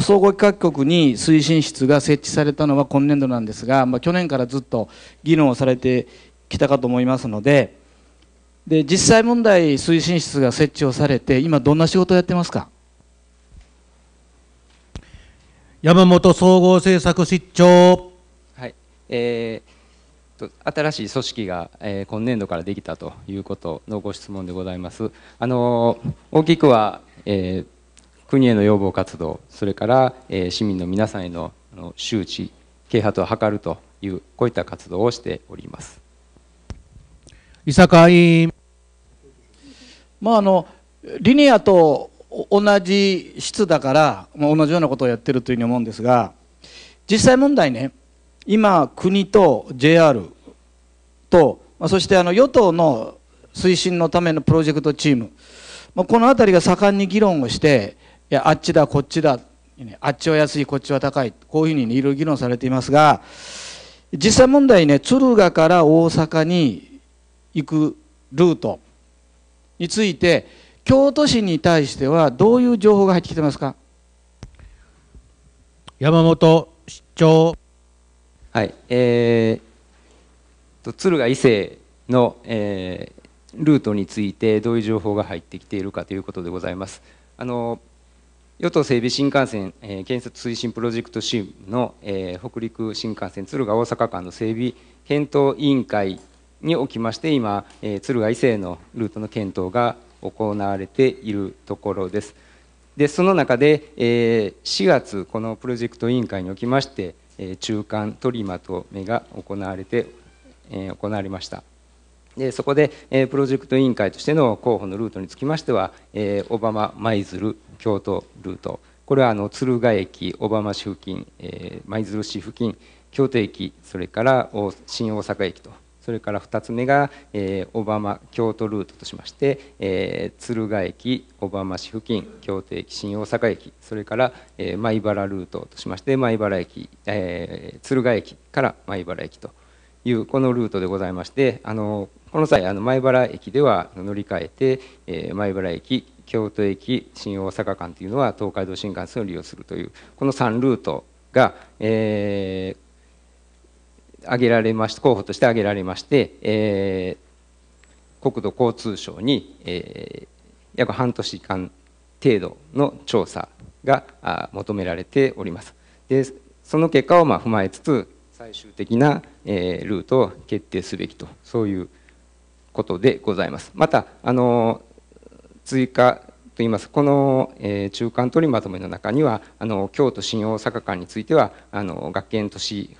総合企画局に推進室が設置されたのは今年度なんですが、まあ、去年からずっと議論をされてきたかと思いますのでで実際問題推進室が設置をされて今どんな仕事をやってますか山本総合政策室長。はいえー、新しい組織が、えー、今年度からできたということのご質問でございます。あのー、大きくは、えー、国への要望活動、それから、えー、市民の皆さんへのあの周知、啓発を図るというこういった活動をしております。伊坂委員。まああのリニアと同じ質だから、まあ、同じようなことをやってるというふうに思うんですが実際問題ね今国と JR と、まあ、そしてあの与党の推進のためのプロジェクトチーム、まあ、この辺りが盛んに議論をしていやあっちだこっちだあっちは安いこっちは高いこういうふうにいろいろ議論されていますが実際問題ね敦賀から大阪に行くルートについて京都市に対してはどういう情報が入ってきてますか山本市長はいえーと、敦賀伊勢の、えー、ルートについてどういう情報が入ってきているかということでございます。あの与党整備新幹線、えー、建設推進プロジェクトチームの、えー、北陸新幹線敦賀大阪間の整備検討委員会におきまして今、えー、敦賀伊勢のルートの検討が行われているところです。でその中で、え4月このプロジェクト委員会におきまして、え中間取りまとめが行われて、え行われました。でそこで、えプロジェクト委員会としての候補のルートにつきましては、えー、小浜舞鶴京都ルートこれはあの敦賀駅小浜市付近、え舞鶴市付近京都駅それから新大阪駅とそれから2つ目が、えー、小浜京都ルートとしまして、えー、敦賀駅小浜市付近京都駅新大阪駅それから、えー、米原ルートとしまして米原駅、えー、敦賀駅から米原駅というこのルートでございましてあのこの際あの米原駅では乗り換えて、えー、米原駅京都駅新大阪間というのは東海道新幹線を利用するというこの3ルートが、えー、挙げられまし候補として挙げられまして、えー、国土交通省に、えー、約半年間程度の調査が求められておりますでその結果をまあ踏まえつつ最終的な、えー、ルートを決定すべきとそういうことでございますまたあの追加といいますこの、えー、中間取りまとめの中にはあの京都新大阪間についてはあの学研都市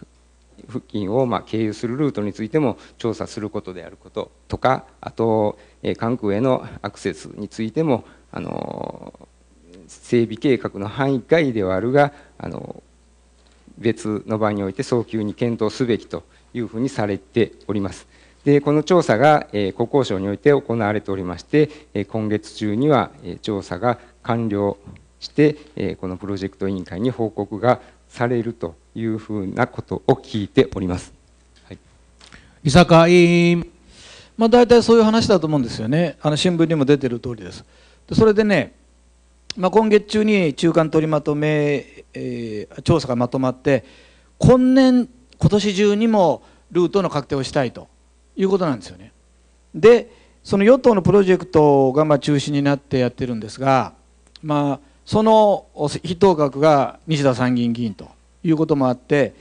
付近をま経由するルートについても調査することであることとかあと、え関空へのアクセスについてもあの整備計画の範囲外ではあるがあの別の場において早急に検討すべきというふうにされております。でこの調査が、え国交省において行われておりまして、え今月中には、え調査が完了して、えこのプロジェクト委員会に報告がされるというふうなことを聞いております。はい、伊坂委員、まあ、大体そういう話だと思うんですよね、あの新聞にも出てる通りです。でそれでね、まあ、今月中に中間取りまとめ、えー、調査がまとまって、今年、今年中にもルートの確定をしたいということなんですよね。で、その与党のプロジェクトがま中心になってやってるんですが、まあ、その筆頭閣が西田参議院議員ということもあって、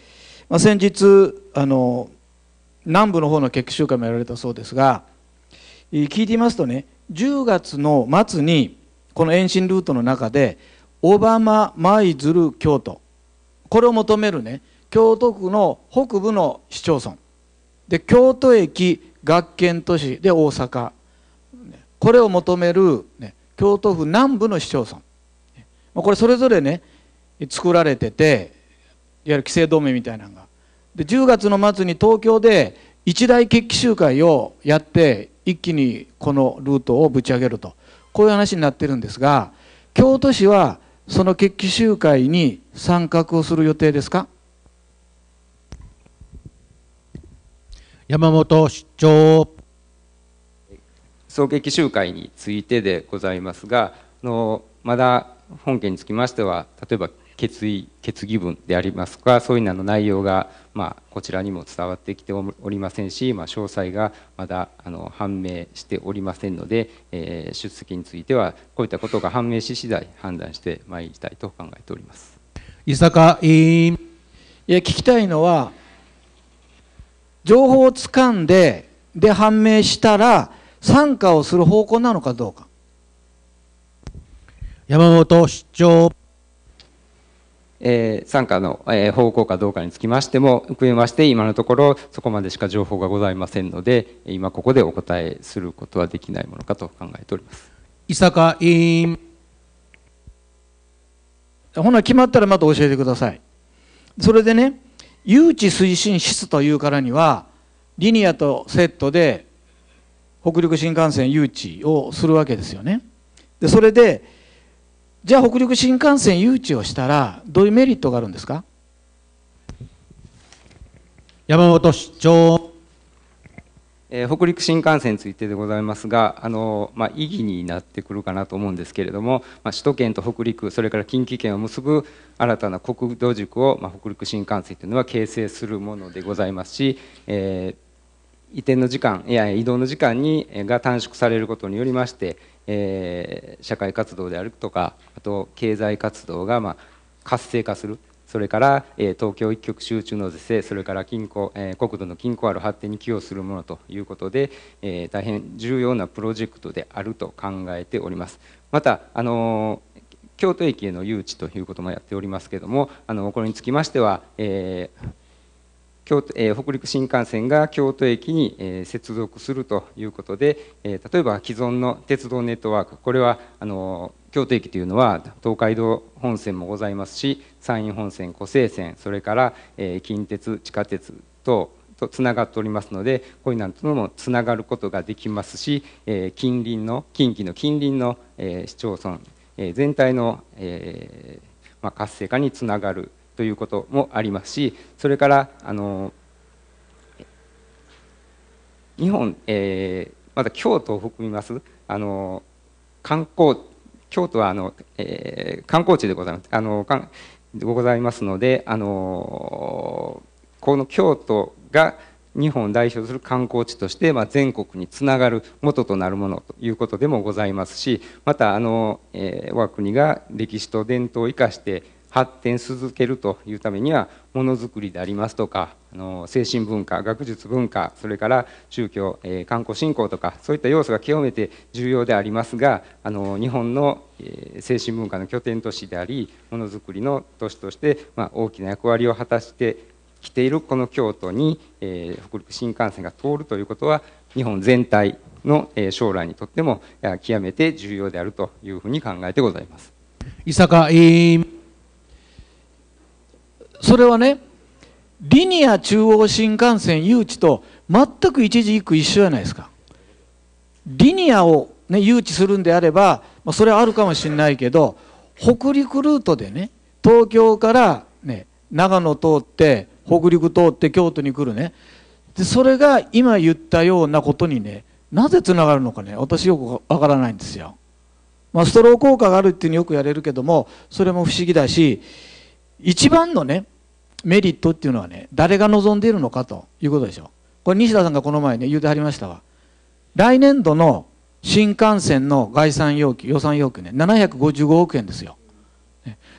まあ、先日あの南部の方の決起集会もやられたそうですが聞いてみますとね10月の末にこの延伸ルートの中でオバマ・舞鶴京都これを求めるね京都府の北部の市町村で京都駅学研都市で大阪これを求める、ね、京都府南部の市町村これそれぞれね作られてていわゆる規制同盟みたいなのがで10月の末に東京で一大決起集会をやって一気にこのルートをぶち上げるとこういう話になってるんですが京都市はその決起集会に参画をする予定ですか山本市長総決起集会についてでございますがあのまだ本件につきましては例えば決意決議文でありますがかそういうのの内容が、まあ、こちらにも伝わってきておりませんし、まあ、詳細がまだあの判明しておりませんので、えー、出席についてはこういったことが判明し次第判断してまいりたいと考えております。伊坂委員いや聞きたいのは情報をつかんでで判明したら参加をする方向なのかどうか山本市長えー、参加の、え方向かどうかにつきましても含めまして今のところそこまでしか情報がございませんので今ここでお答えすることはできないものかと考えております伊坂委員ほな決まったらまた教えてくださいそれでね誘致推進室というからにはリニアとセットで北陸新幹線誘致をするわけですよねでそれでじゃあ北陸新幹線誘致をしたらどういうメリットがあるんですか山本市長、えー、北陸新幹線についてでございますがあの、まあ、意義になってくるかなと思うんですけれども、まあ、首都圏と北陸それから近畿圏を結ぶ新たな国土軸を、まあ、北陸新幹線というのは形成するものでございますし、えー、移転の時間いや移動の時間にが短縮されることによりましてえー、社会活動であるとかあと経済活動が、まあ、活性化するそれから、えー、東京一極集中の是正それから近郊、えー、国土の均衡ある発展に寄与するものということで、えー、大変重要なプロジェクトであると考えております。またあのー京都駅への誘致ということもやっておりますけれどもあのこれにつきましては、えー、京都え北陸新幹線が京都駅に、え接続するということで、え例えば既存の鉄道ネットワークこれはあの京都駅というのは東海道本線もございますし山陰本線湖西線それから、え近鉄地下鉄等とつながっておりますのでこういうなんともつながることができますし、え近隣の近畿の近隣の、え市町村、え全体の、えま活性化につながるということもありますしそれからあの日本、えー、まだ京都を含みますあの観光京都はあの、えー、観光地でございますあのかんございますのであのこの京都が日本を代表する観光地として、まあ、全国につながる元となるものということでもございますしまたあの、えー、我が国が歴史と伝統を生かして発展し続けるというためにはものづくりでありますとかあの精神文化学術文化それから宗教、えー、観光振興とかそういった要素が極めて重要でありますがあの日本の、えー、精神文化の拠点都市でありものづくりの都市として、まあ、大きな役割を果たしてきているこの京都に、えー、北陸新幹線が通るということは日本全体の将来にとっても極めて重要であるというふうに考えてございます。伊坂、それはねリニア中央新幹線誘致と全く一時一句一緒じゃないですかリニアを、ね、誘致するんであれば、まあ、それはあるかもしれないけど北陸ルートでね東京から、ね、長野通って北陸通って京都に来るねでそれが今言ったようなことにねなぜつながるのかね私よくわからないんですよ。まあ、ストロー効果があるっていうのよくやれるけどもそれも不思議だし一番のねメリットっていうのはね誰が望んでいるのかということでしょこれ西田さんがこの前ね言うてはりましたわ来年度の新幹線の概算要求予算要求ね755億円ですよ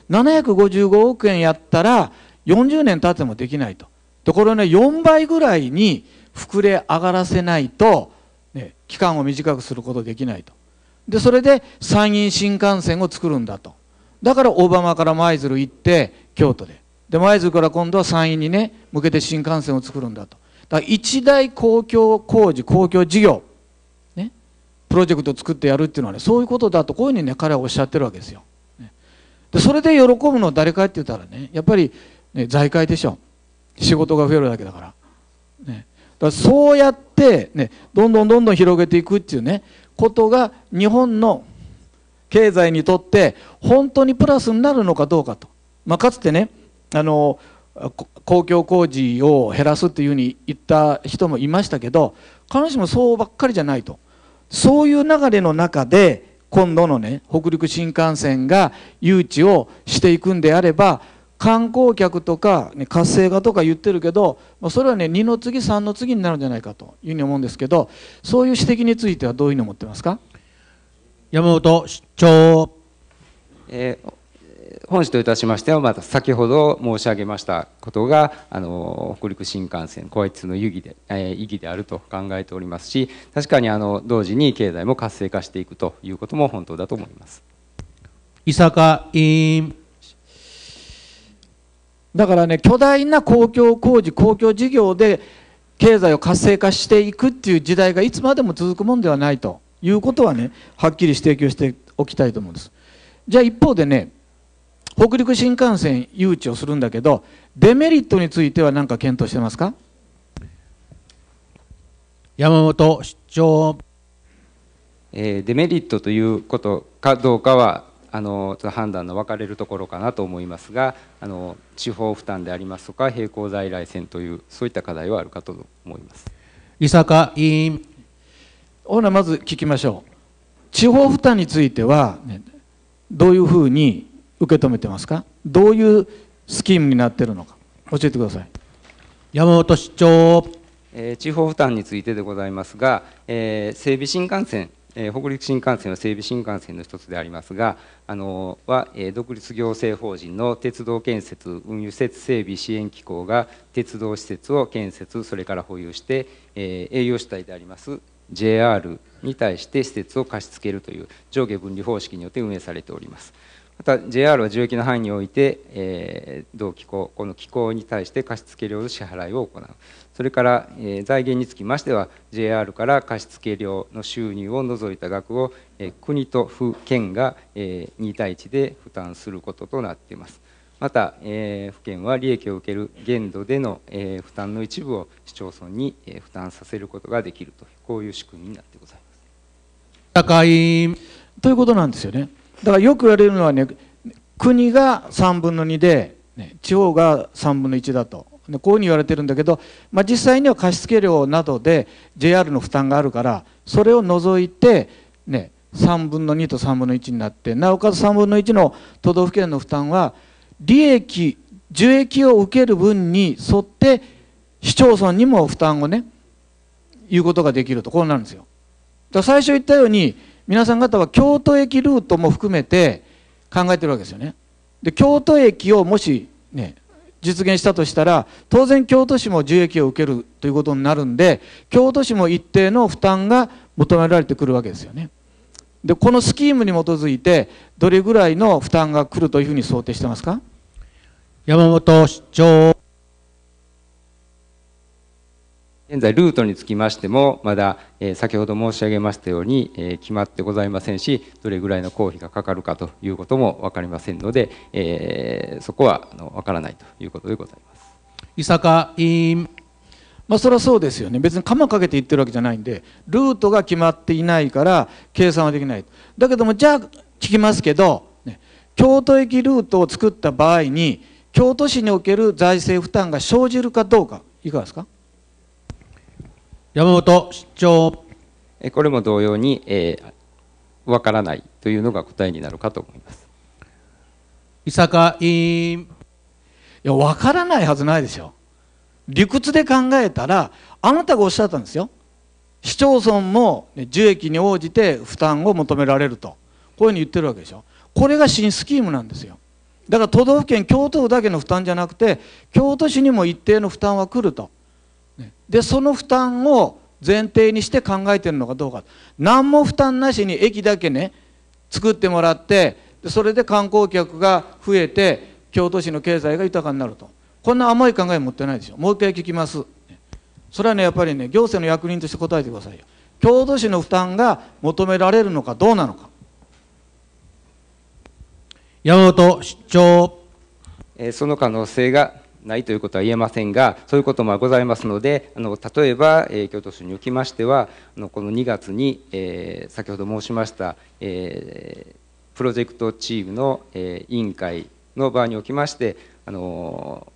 755億円やったら40年経ってもできないとところね4倍ぐらいに膨れ上がらせないと、ね、期間を短くすることできないとでそれで山陰新幹線を作るんだとだからオバマから舞鶴行って京都でで舞鶴から今度は山陰にね向けて新幹線を作るんだとだから一大公共工事公共事業ねプロジェクトを作ってやるっていうのはねそういうことだとこういうふうにね彼はおっしゃってるわけですよでそれで喜ぶのは誰かって言ったらねやっぱり、ね、財界でしょ仕事が増えるだけだから,、ね、だからそうやって、ね、どんどんどんどん広げていくっていうねことが日本の経済にとって本当にプラスになるのかどうかとまあ、かつてねあの公共工事を減らすっていうふうに言った人もいましたけど必ずしもそうばっかりじゃないとそういう流れの中で今度のね北陸新幹線が誘致をしていくんであれば観光客とか、ね、活性化とか言ってるけどそれはね2の次3の次になるんじゃないかというふうに思うんですけどそういう指摘についてはどういうふうに思ってますか山本市長、えー本市といたしましてはまた先ほど申し上げましたことがあの北陸新幹線高一通の意義で、えー、意義であると考えておりますし確かにあの同時に経済も活性化していくということも本当だと思います伊坂委員だからね巨大な公共工事公共事業で経済を活性化していくっていう時代がいつまでも続くもんではないということはねはっきり指摘をしておきたいと思うんですじゃあ一方でね北陸新幹線誘致をするんだけどデメリットについては何か検討してますか山本市長、えー、デメリットということかどうかはあの判断の分かれるところかなと思いますがあの地方負担でありますとか並行在来線というそういった課題はあるかと思います伊坂委員ほなまず聞きましょう地方負担については、ね、どういうふうに受け止めてますかどういうスキームになってるのか教えてください山本市長、えー、地方負担についてでございますが、えー、整備新幹線、えー、北陸新幹線は整備新幹線の一つでありますがあのー、は、えー、独立行政法人の鉄道建設運輸施設整備支援機構が鉄道施設を建設それから保有して、えー、営業主体であります JR に対して施設を貸し付けるという上下分離方式によって運営されております。また JR は受益の範囲において、えー、同機構この機構に対して貸付料の支払いを行うそれから、えー、財源につきましては JR から貸付料の収入を除いた額を、えー、国と府県が、えー、2対1で負担することとなっていますまた、えー、府県は利益を受ける限度での、えー、負担の一部を市町村に、えー、負担させることができるとこういう仕組みになってございます。高いということなんですよね。だからよく言われるのはね国が3分の2で、ね、地方が3分の1だとこういうふうに言われてるんだけど、まあ、実際には貸付料などで JR の負担があるからそれを除いて、ね、3分の2と3分の1になってなおかつ3分の1の都道府県の負担は利益受益を受ける分に沿って市町村にも負担をね言うことができるとこうなるんですよ。だ最初言ったように皆さん方は京都駅ルートも含めて考えてるわけですよね。で京都駅をもしね実現したとしたら当然京都市も受益を受けるということになるんで京都市も一定の負担が求められてくるわけですよね。でこのスキームに基づいてどれぐらいの負担が来るというふうに想定してますか山本市長現在、ルートにつきましても、まだ、え先ほど申し上げましたように、え決まってございませんし、どれぐらいの公費がかかるかということも分かりませんので、えそこはあの分からないということでございます。伊坂委員まあ、それはそうですよね別に鎌かけて言ってるわけじゃないんでルートが決まっていないから計算はできないだけどもじゃあ聞きますけど、ね、京都駅ルートを作った場合に京都市における財政負担が生じるかどうかいかがですか山本市長。これも同様に、えー、わからないというのが答えになるかと思います。伊坂委員。いや、わからないはずないですよ。理屈で考えたら、あなたがおっしゃったんですよ。市町村も受益に応じて負担を求められると。こういうふうに言ってるわけでしょ。これが新スキームなんですよ。だから都道府県、京都府だけの負担じゃなくて、京都市にも一定の負担は来ると。でその負担を前提にして考えてるのかどうか何も負担なしに駅だけね作ってもらってそれで観光客が増えて京都市の経済が豊かになるとこんな甘い考え持ってないでしょもう一回聞きますそれはねやっぱりね行政の役人として答えてくださいよ京都市の負担が求められるのかどうなのか山本市長その可能性がないということは言えませんがそういうこともございますのであの例えば、えー、京都市におきましてはあのこの2月に、えー、先ほど申しました、えー、プロジェクトチームの、え委員会の場合におきましてあの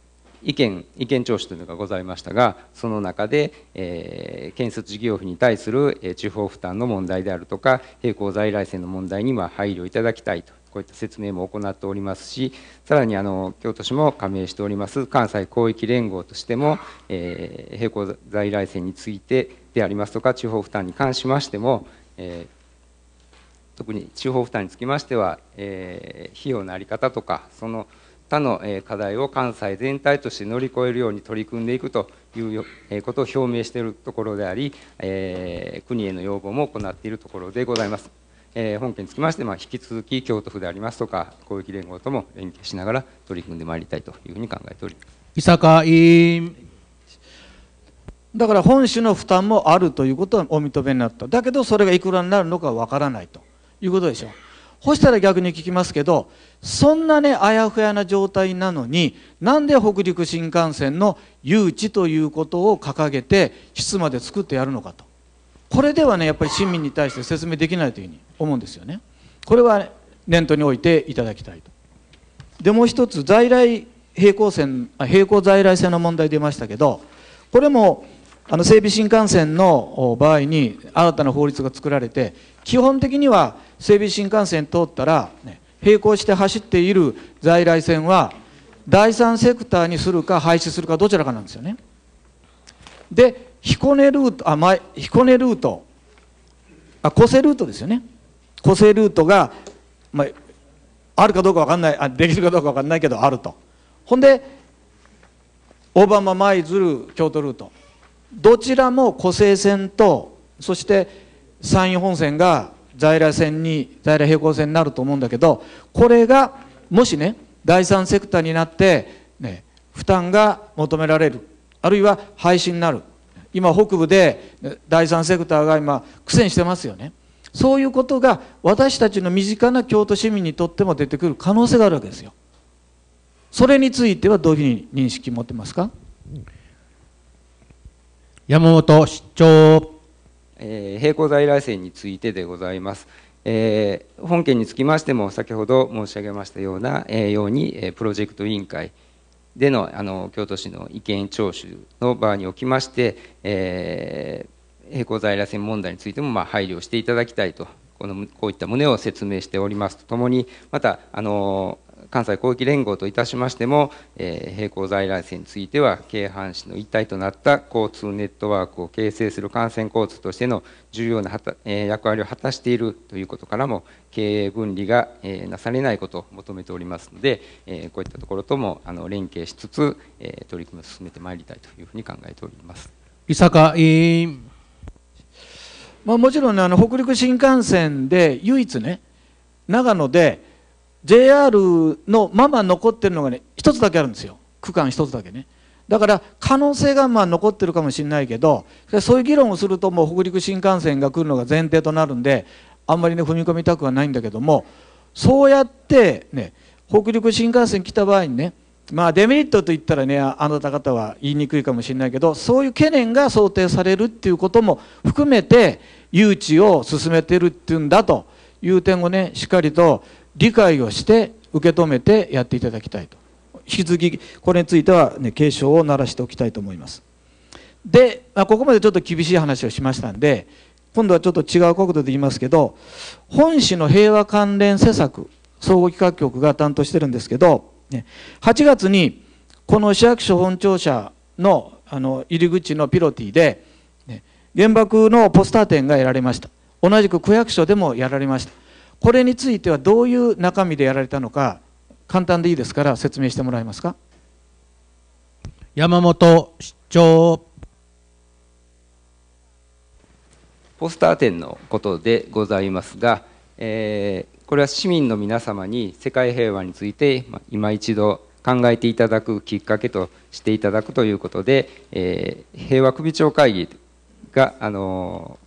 意見意見聴取というのがございましたがその中で、えー、建設事業費に対する、え地方負担の問題であるとか並行在来線の問題には配慮いただきたいとこういった説明も行っておりますしさらにあの京都市も加盟しております関西広域連合としても、えー、並行在来線についてでありますとか地方負担に関しましても、えー特に地方負担につきましては、えー、費用の在り方とかその他の課題を関西全体として乗り越えるように取り組んでいくということを表明しているところであり、えー、国への要望も行っているところでございます。えー、本件につきまして、まあ、引き続き京都府でありますとか広域連合とも連携しながら取り組んでまいりたいというふうに考えております伊坂委員だから本州の負担もあるということはお認めになっただけどそれがいくらになるのかわからないということでしょうそしたら逆に聞きますけどそんなねあやふやな状態なのになんで北陸新幹線の誘致ということを掲げて質まで作ってやるのかとこれではねやっぱり市民に対して説明できないというふうに思うんですよねこれは念頭に置いていただきたいとでもう一つ在来平行線平行在来線の問題出ましたけどこれもあの整備新幹線の場合に新たな法律が作られて基本的には整備新幹線通ったら、ね、並行して走っている在来線は第三セクターにするか廃止するかどちらかなんですよね。で彦根ルートあ、ま、彦根ルートあ個性ルートですよね個性ルートが、まあ、あるかどうか分かんないあできるかどうか分かんないけどあるとほんでオバマ舞鶴京都ルートどちらも湖西線とそして山陰本線が在来線に在来平行線になると思うんだけどこれがもしね第三セクターになって、ね、負担が求められるあるいは廃止になる今北部で第三セクターが今苦戦してますよねそういうことが私たちの身近な京都市民にとっても出てくる可能性があるわけですよそれについてはどういうふうに認識持ってますか山本市長、えー、並行在来線についてでございます、えー、本件につきましても先ほど申し上げましたような、えー、ように、えー、プロジェクト委員会、でのあの京都市の意見聴取の場におきまして、えー、並行在来線問題についてもまあ配慮していただきたいとこのこういった旨を説明しておりますとともにまたあの関西広域連合といたしましても、え並行在来線については京阪市の一体となった交通ネットワークを形成する幹線交通としての重要なはた、え役割を果たしているということからも経営分離が、えなされないことを求めておりますので、えこういったところともあの連携しつつ、え取り組みを進めてまいりたいというふうに考えております。伊坂委員まあ、もちろん、ね、あの北陸新幹線で唯一ね長野で JR のまま残ってるのがね1つだけあるんですよ区間1つだけねだから可能性がまあ残ってるかもしれないけどそういう議論をするともう北陸新幹線が来るのが前提となるんであんまりね踏み込みたくはないんだけどもそうやってね北陸新幹線来た場合にねまあデメリットと言ったらねあなた方は言いにくいかもしれないけどそういう懸念が想定されるっていうことも含めて誘致を進めてるっていうんだという点をねしっかりと理解をして受け止めてやっていただきたいと引き続きこれについては、ね、警鐘を鳴らしておきたいと思いますで、まあ、ここまでちょっと厳しい話をしましたんで今度はちょっと違う角度で言いますけど本市の平和関連施策総合企画局が担当してるんですけど、ね、8月にこの市役所本庁舎のあの入り口のピロティで、ね、原爆のポスター展がやられました同じく区役所でもやられましたこれについてはどういう中身でやられたのか簡単でいいですから説明してもらえますか山本市長ポスター展のことでございますが、えー、これは市民の皆様に世界平和について今一度考えていただくきっかけとしていただくということで、えー、平和首長会議が、あの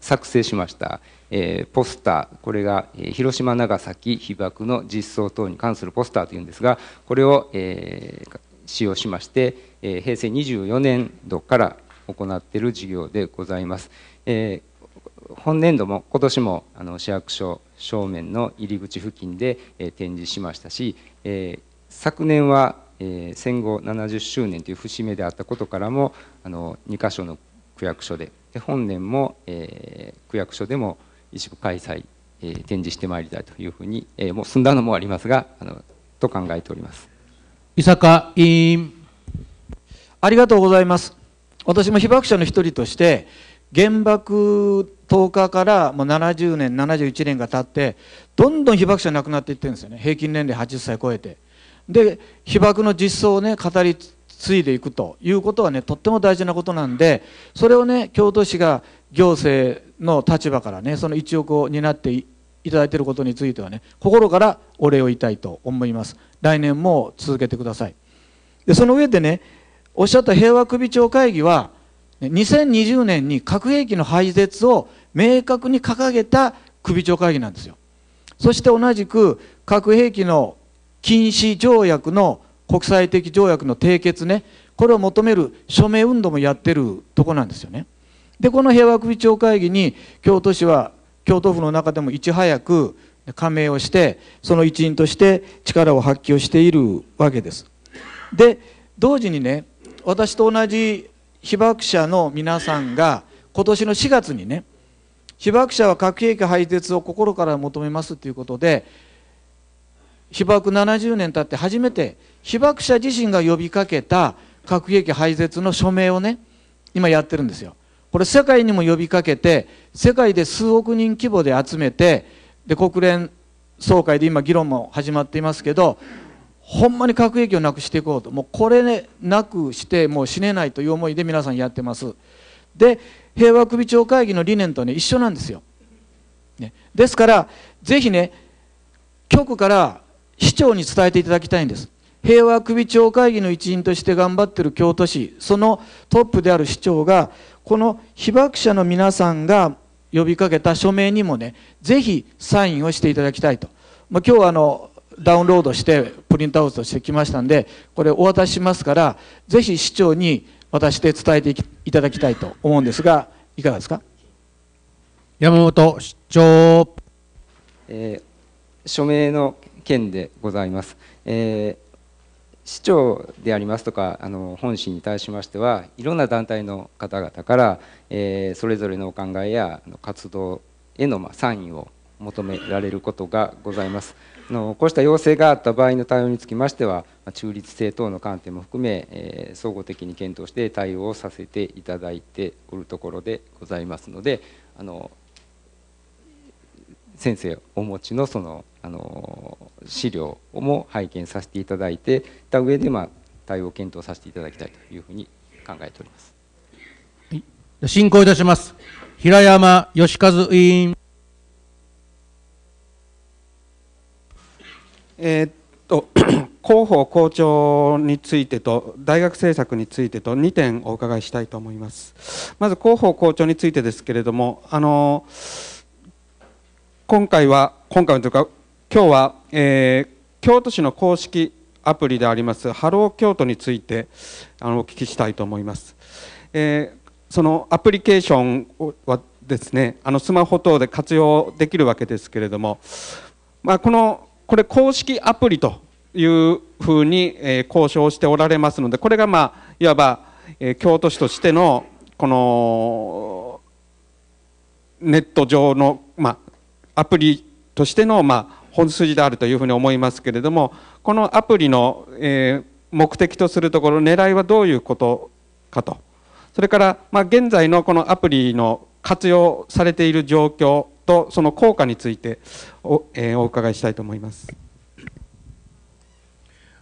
作成しましたえー、ポスターこれが広島長崎被爆の実相等に関するポスターというんですがこれを、えー、使用しまして、えー、平成24年度から行っている事業でございます。えー、本年度も今年もあ市役所正面の入り口付近で、展示しましたし、えー、昨年は、えー、戦後70周年という節目であったことからもあの2か所の区役所でで本年も、えー、区役所でも自粛開催、えー、展示してまいりたいというふうに、えー、もう進んだのもありますがあのと考えております伊坂委員ありがとうございます私も被爆者の一人として原爆10日からもう70年71年が経ってどんどん被爆者亡くなっていってるんですよね平均年齢80歳超えてで被爆の実相をね語り継いでいくということはねとっても大事なことなんでそれをね京都市が行政の立場からねその一翼を担っていただいていることについてはね心からお礼を言いたいと思います来年も続けてくださいでその上でねおっしゃった平和首長会議は2020年に核兵器の廃絶を明確に掲げた首長会議なんですよそして同じく核兵器の禁止条約の国際的条約の締結ねこれを求める署名運動もやってるとこなんですよね。でこの平和首長会議に京都市は京都府の中でもいち早く加盟をしてその一員として力を発揮をしているわけですで同時にね私と同じ被爆者の皆さんが今年の4月にね被爆者は核兵器廃絶を心から求めますということで被爆70年経って初めて被爆者自身が呼びかけた核兵器廃絶の署名をね今やってるんですよこれ世界にも呼びかけて世界で数億人規模で集めてで国連総会で今議論も始まっていますけどほんまに核兵器をなくしていこうともうこれ、ね、なくしてもう死ねないという思いで皆さんやってますで平和首長会議の理念とね一緒なんですよ、ね、ですからぜひね局から市長に伝えていただきたいんです平和首長会議の一員として頑張ってる京都市そのトップである市長がこの被爆者の皆さんが呼びかけた署名にもねぜひサインをしていただきたいと、まあ、今日はあのダウンロードしてプリントアウトしてきましたんでこれお渡ししますからぜひ市長に渡して伝えていただきたいと思うんですがいかがですか山本市長、えー、署名の件でございます、えー市長でありますとかあの本市に対しましてはいろんな団体の方々から、えー、それぞれのお考えや活動への、まあ、サインを求められることがございますあのこうした要請があった場合の対応につきましては中立性等の観点も含め、えー、総合的に検討して対応をさせていただいておるところでございますのであの先生お持ちのそのあの資料も拝見させていただいてた上でまあ対応を検討させていただきたいというふうに考えております。進行いたします。平山義和委員。えー、っと 広報校長についてと大学政策についてと2点お伺いしたいと思います。まず広報校長についてですけれどもあの今回は今回はというか今日は、えー、京都市の公式アプリでありますハロー京都についてあのお聞きしたいと思います、えー、そのアプリケーションはですねあのスマホ等で活用できるわけですけれども、まあ、このこれ公式アプリというふうに、えー、交渉しておられますのでこれが、まあ、いわば、えー、京都市としてのこのネット上の、まあ、アプリとしての、まあ、本筋であるというふうに思いますけれどもこのアプリの、え目的とするところ狙いはどういうことかとそれから、まあ、現在のこのアプリの活用されている状況とその効果についてお,、えー、お伺いしたいと思います。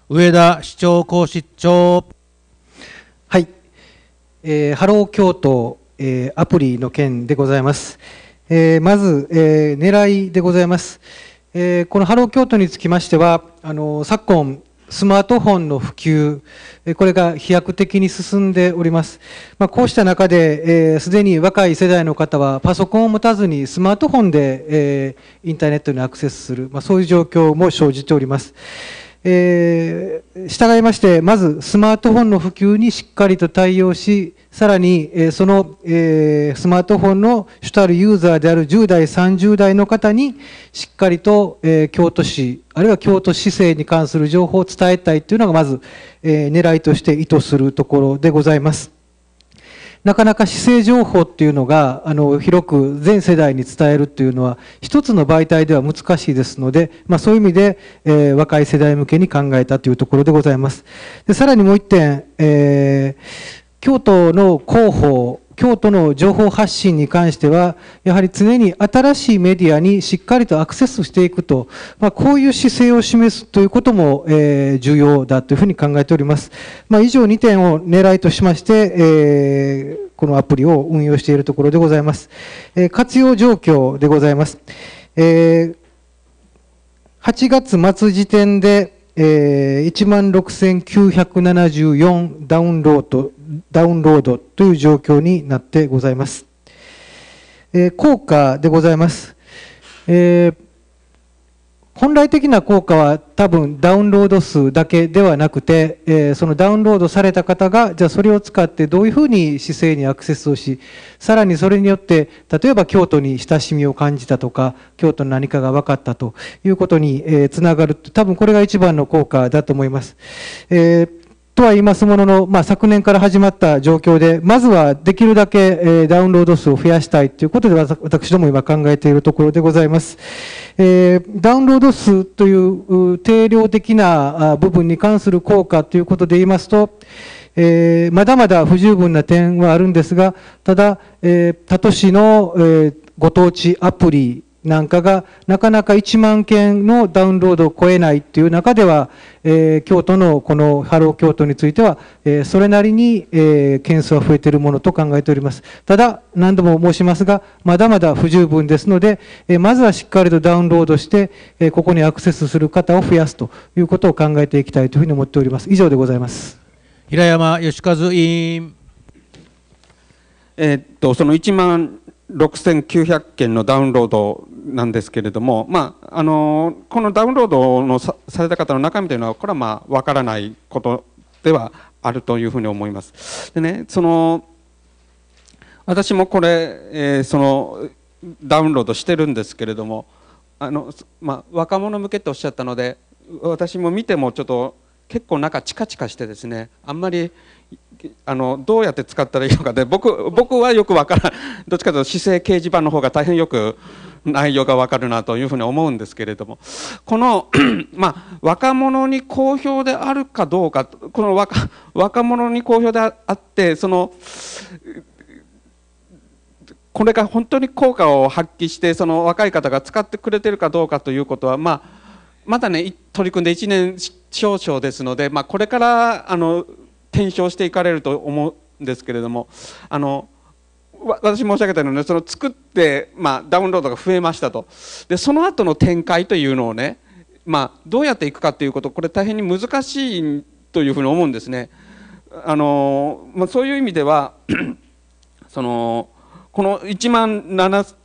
上田市長公室長はい、えー、ハロー京都、えー、アプリの件でございます。えー、まず、えー、狙いでございます。えー、このハロー京都につきましては、あの昨今、スマートフォンの普及、これが飛躍的に進んでおります。まあ、こうした中で、す、えー、で、に若い世代の方はパソコンを持たずにスマートフォンで、えー、インターネットにアクセスする、まあ、そういう状況も生じております。えー、従いまして、まずスマートフォンの普及にしっかりと対応し、さらに、えその、えスマートフォンの主たるユーザーである10代、30代の方にしっかりと、え京都市、あるいは京都市政に関する情報を伝えたいというのがまず、え狙いとして意図するところでございます。なかなか市政情報っていうのがあの広く全世代に伝えるっていうのは一つの媒体では難しいですので、まあ、そういう意味で、えー、若い世代向けに考えたというところでございます。でさらにもう一点、えー京都の広報、京都の情報発信に関しては、やはり常に新しいメディアにしっかりとアクセスしていくと、まあ、こういう姿勢を示すということも、えー、重要だというふうに考えております。まあ、以上2点を狙いとしまして、えー、このアプリを運用しているところでございます。えー、活用状況でございます。え8月末時点で、えー、16,974ダウンロードダウンロードという状況になってございます。えー、効果でございます。えー、本来的な効果は多分ダウンロード数だけではなくて、えー、そのダウンロードされた方が、じゃあそれを使ってどういうふうに市政にアクセスをし、さらにそれによって、例えば京都に親しみを感じたとか、京都の何かが分かったということに、えー、つながる。多分これが一番の効果だと思います。えーとは言いますものの、まあ、昨年から始まった状況で、まずはできるだけ、えダウンロード数を増やしたいということで、私ども今考えているところでございます。えー、ダウンロード数という定量的な部分に関する効果ということで言いますと、えー、まだまだ不十分な点はあるんですが、ただ、え他都市の、えご当地アプリなんかがなかなか1万件のダウンロードを超えないという中では、えー、京都のこのハロー京都については、えー、それなりに、えー、件数は増えているものと考えております。ただ、何度も申しますが、まだまだ不十分ですので、えー、まずはしっかりとダウンロードして、えー、ここにアクセスする方を増やすということを考えていきたいというふうに思っております。以上でございます。平山義和委員。えっと、その1万6900件のダウンロードなんですけれども、まあ、あのこのダウンロードのされた方の中身というのはこれはまあ分からないことではあるというふうに思います。でねその私もこれ、えー、そのダウンロードしてるんですけれどもあの、まあ、若者向けっておっしゃったので私も見てもちょっと結構中チカチカしてですねあんまりあのどうやって使ったらいいのかで僕僕はよく分からどっちかというと姿勢掲示板の方が大変よく内容が分かるなというふうに思うんですけれどもこの、まあ、若者に好評であるかどうかこの若若者に好評であってそのこれが本当に効果を発揮してその若い方が使ってくれてるかどうかということは、まあ、まだね取り組んで1年少々ですので、まあ、これからあの転生していかれると思うんですけれどもあの私申し上げたように、ね、その作って、まあ、ダウンロードが増えましたとでその後の展開というのをね、まあ、どうやっていくかということこれ大変に難しいというふうに思うんですね。あのまあ、そういう意味では そのこの1万7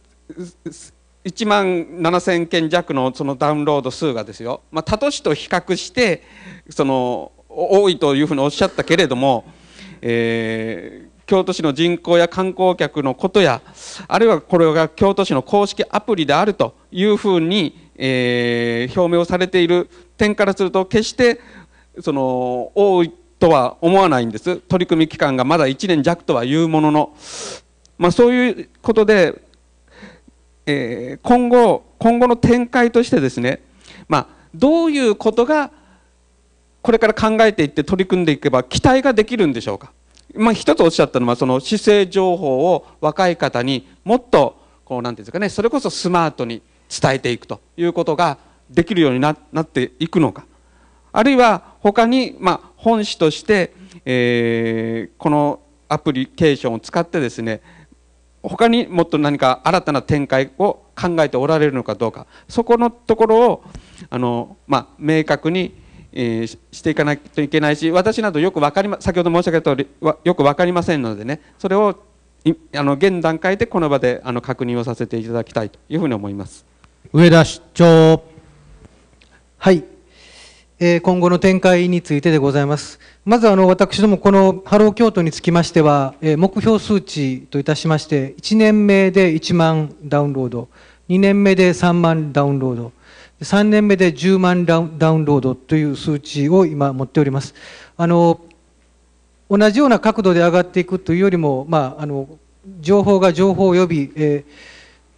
1万7000件弱のそのダウンロード数がですよ、まあ、他都市と比較してその多いというふうにおっしゃったけれども、えー、京都市の人口や観光客のことやあるいはこれが京都市の公式アプリであるというふうに、えー、表明をされている点からすると決してその多いとは思わないんです取り組み期間がまだ1年弱とはいうものの、まあ、そういうことで、えー、今後今後の展開としてですね、まあ、どういうことがこれから考えていって取り組んでいけば期待ができるんでしょうか、まあ、一つおっしゃったのはその姿勢情報を若い方にもっとこう何て言うんですかねそれこそスマートに伝えていくということができるようになっていくのかあるいは他にまあ本誌として、えー、このアプリケーションを使ってですね他にもっと何か新たな展開を考えておられるのかどうかそこのところをあの、まあ、明確にえー、していかないといけないし私などよく分かり、ま、先ほど申し上げた通りよく分かりませんのでねそれをあの現段階でこの場であの確認をさせていただきたいというふうに思います上田市長はい、えー、今後の展開についてでございますまずあの私どもこのハロー京都につきましては、えー、目標数値といたしまして1年目で1万ダウンロード2年目で3万ダウンロード3年目で10万ダウンロードという数値を今持っております。あの同じような角度で上がっていくというよりも、まあ、あの情報が情報を呼び、えー、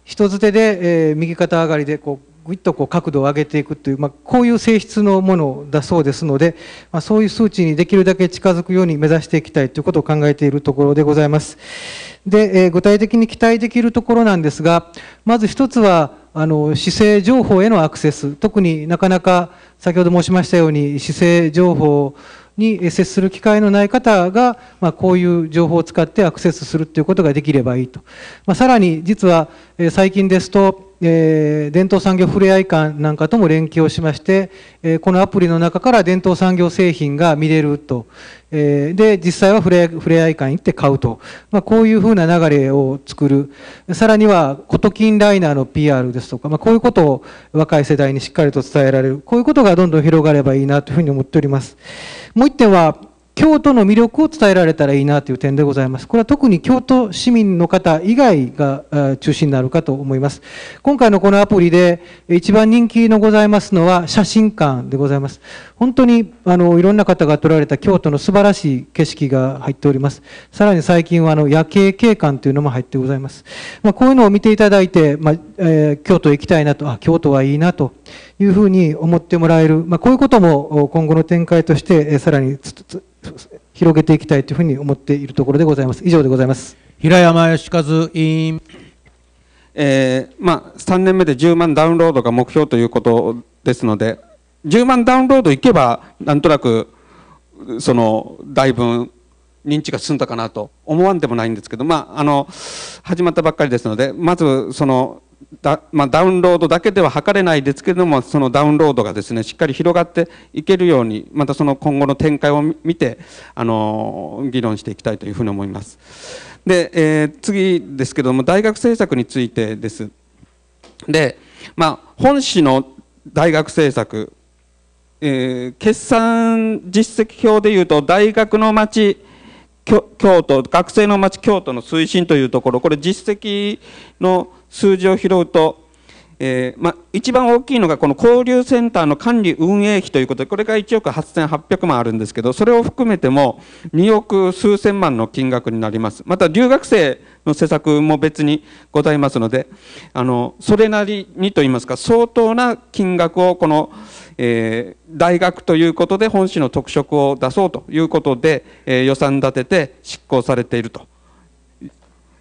人づてで、えー、右肩上がりでこうぐいっとこう角度を上げていくという、まあ、こういう性質のものだそうですので、まあ、そういう数値にできるだけ近づくように目指していきたいということを考えているところでございます。で、えー、具体的に期待できるところなんですがまず一つはあの、姿勢情報へのアクセス、特になかなか先ほど申しましたように、姿勢情報に接する機会のない方が、まあ、こういう情報を使ってアクセスするということができればいいと。まあ、さらに実は最近ですと、えー、伝統産業ふれあい館なんかとも連携をしまして、えー、このアプリの中から伝統産業製品が見れると、えー、で実際はふれあい館行って買うと、まあ、こういうふうな流れを作るさらにはコトキンライナーの PR ですとか、まあ、こういうことを若い世代にしっかりと伝えられるこういうことがどんどん広がればいいなというふうに思っております。もう一点は、京都の魅力を伝えられたらいいなという点でございます。これは特に京都市民の方以外が中心になるかと思います。今回のこのアプリで一番人気のございますのは写真館でございます。本当にあのいろんな方が撮られた京都の素晴らしい景色が入っております。さらに最近はあの夜景景観というのも入ってございます。まあ、こういうのを見ていただいて、まあ、えー、京都行きたいなと、あ、京都はいいなというふうに思ってもらえる、まあ、こういうことも今後の展開としてさらに広げていきたいというふうに思っているところでございます。以上でございます。平山義和委員。えー、まあ、3年目で10万ダウンロードが目標ということですので、10万ダウンロードいけば、なんとなく、その、だいぶ認知が進んだかなと思わんでもないんですけど、まあ、あの始まったばっかりですのでまずそのだ、まあ、ダウンロードだけでは測れないですけれどもそのダウンロードがですねしっかり広がっていけるようにまたその今後の展開を見てあの議論していきたいというふうに思います。で、えー、次ですけども大学政策についてです。で、まあ、本市の大学政策、えー、決算実績表でいうと大学の街京都、学生の街京都の推進というところ、これ実績の数字を拾うと、えーまあ、一番大きいのがこの交流センターの管理運営費ということでこれが1億8800万あるんですけどそれを含めても2億数千万の金額になりますまた留学生の施策も別にございますのであのそれなりにといいますか相当な金額をこの、えー、大学ということで本市の特色を出そうということで、えー、予算立てて執行されていると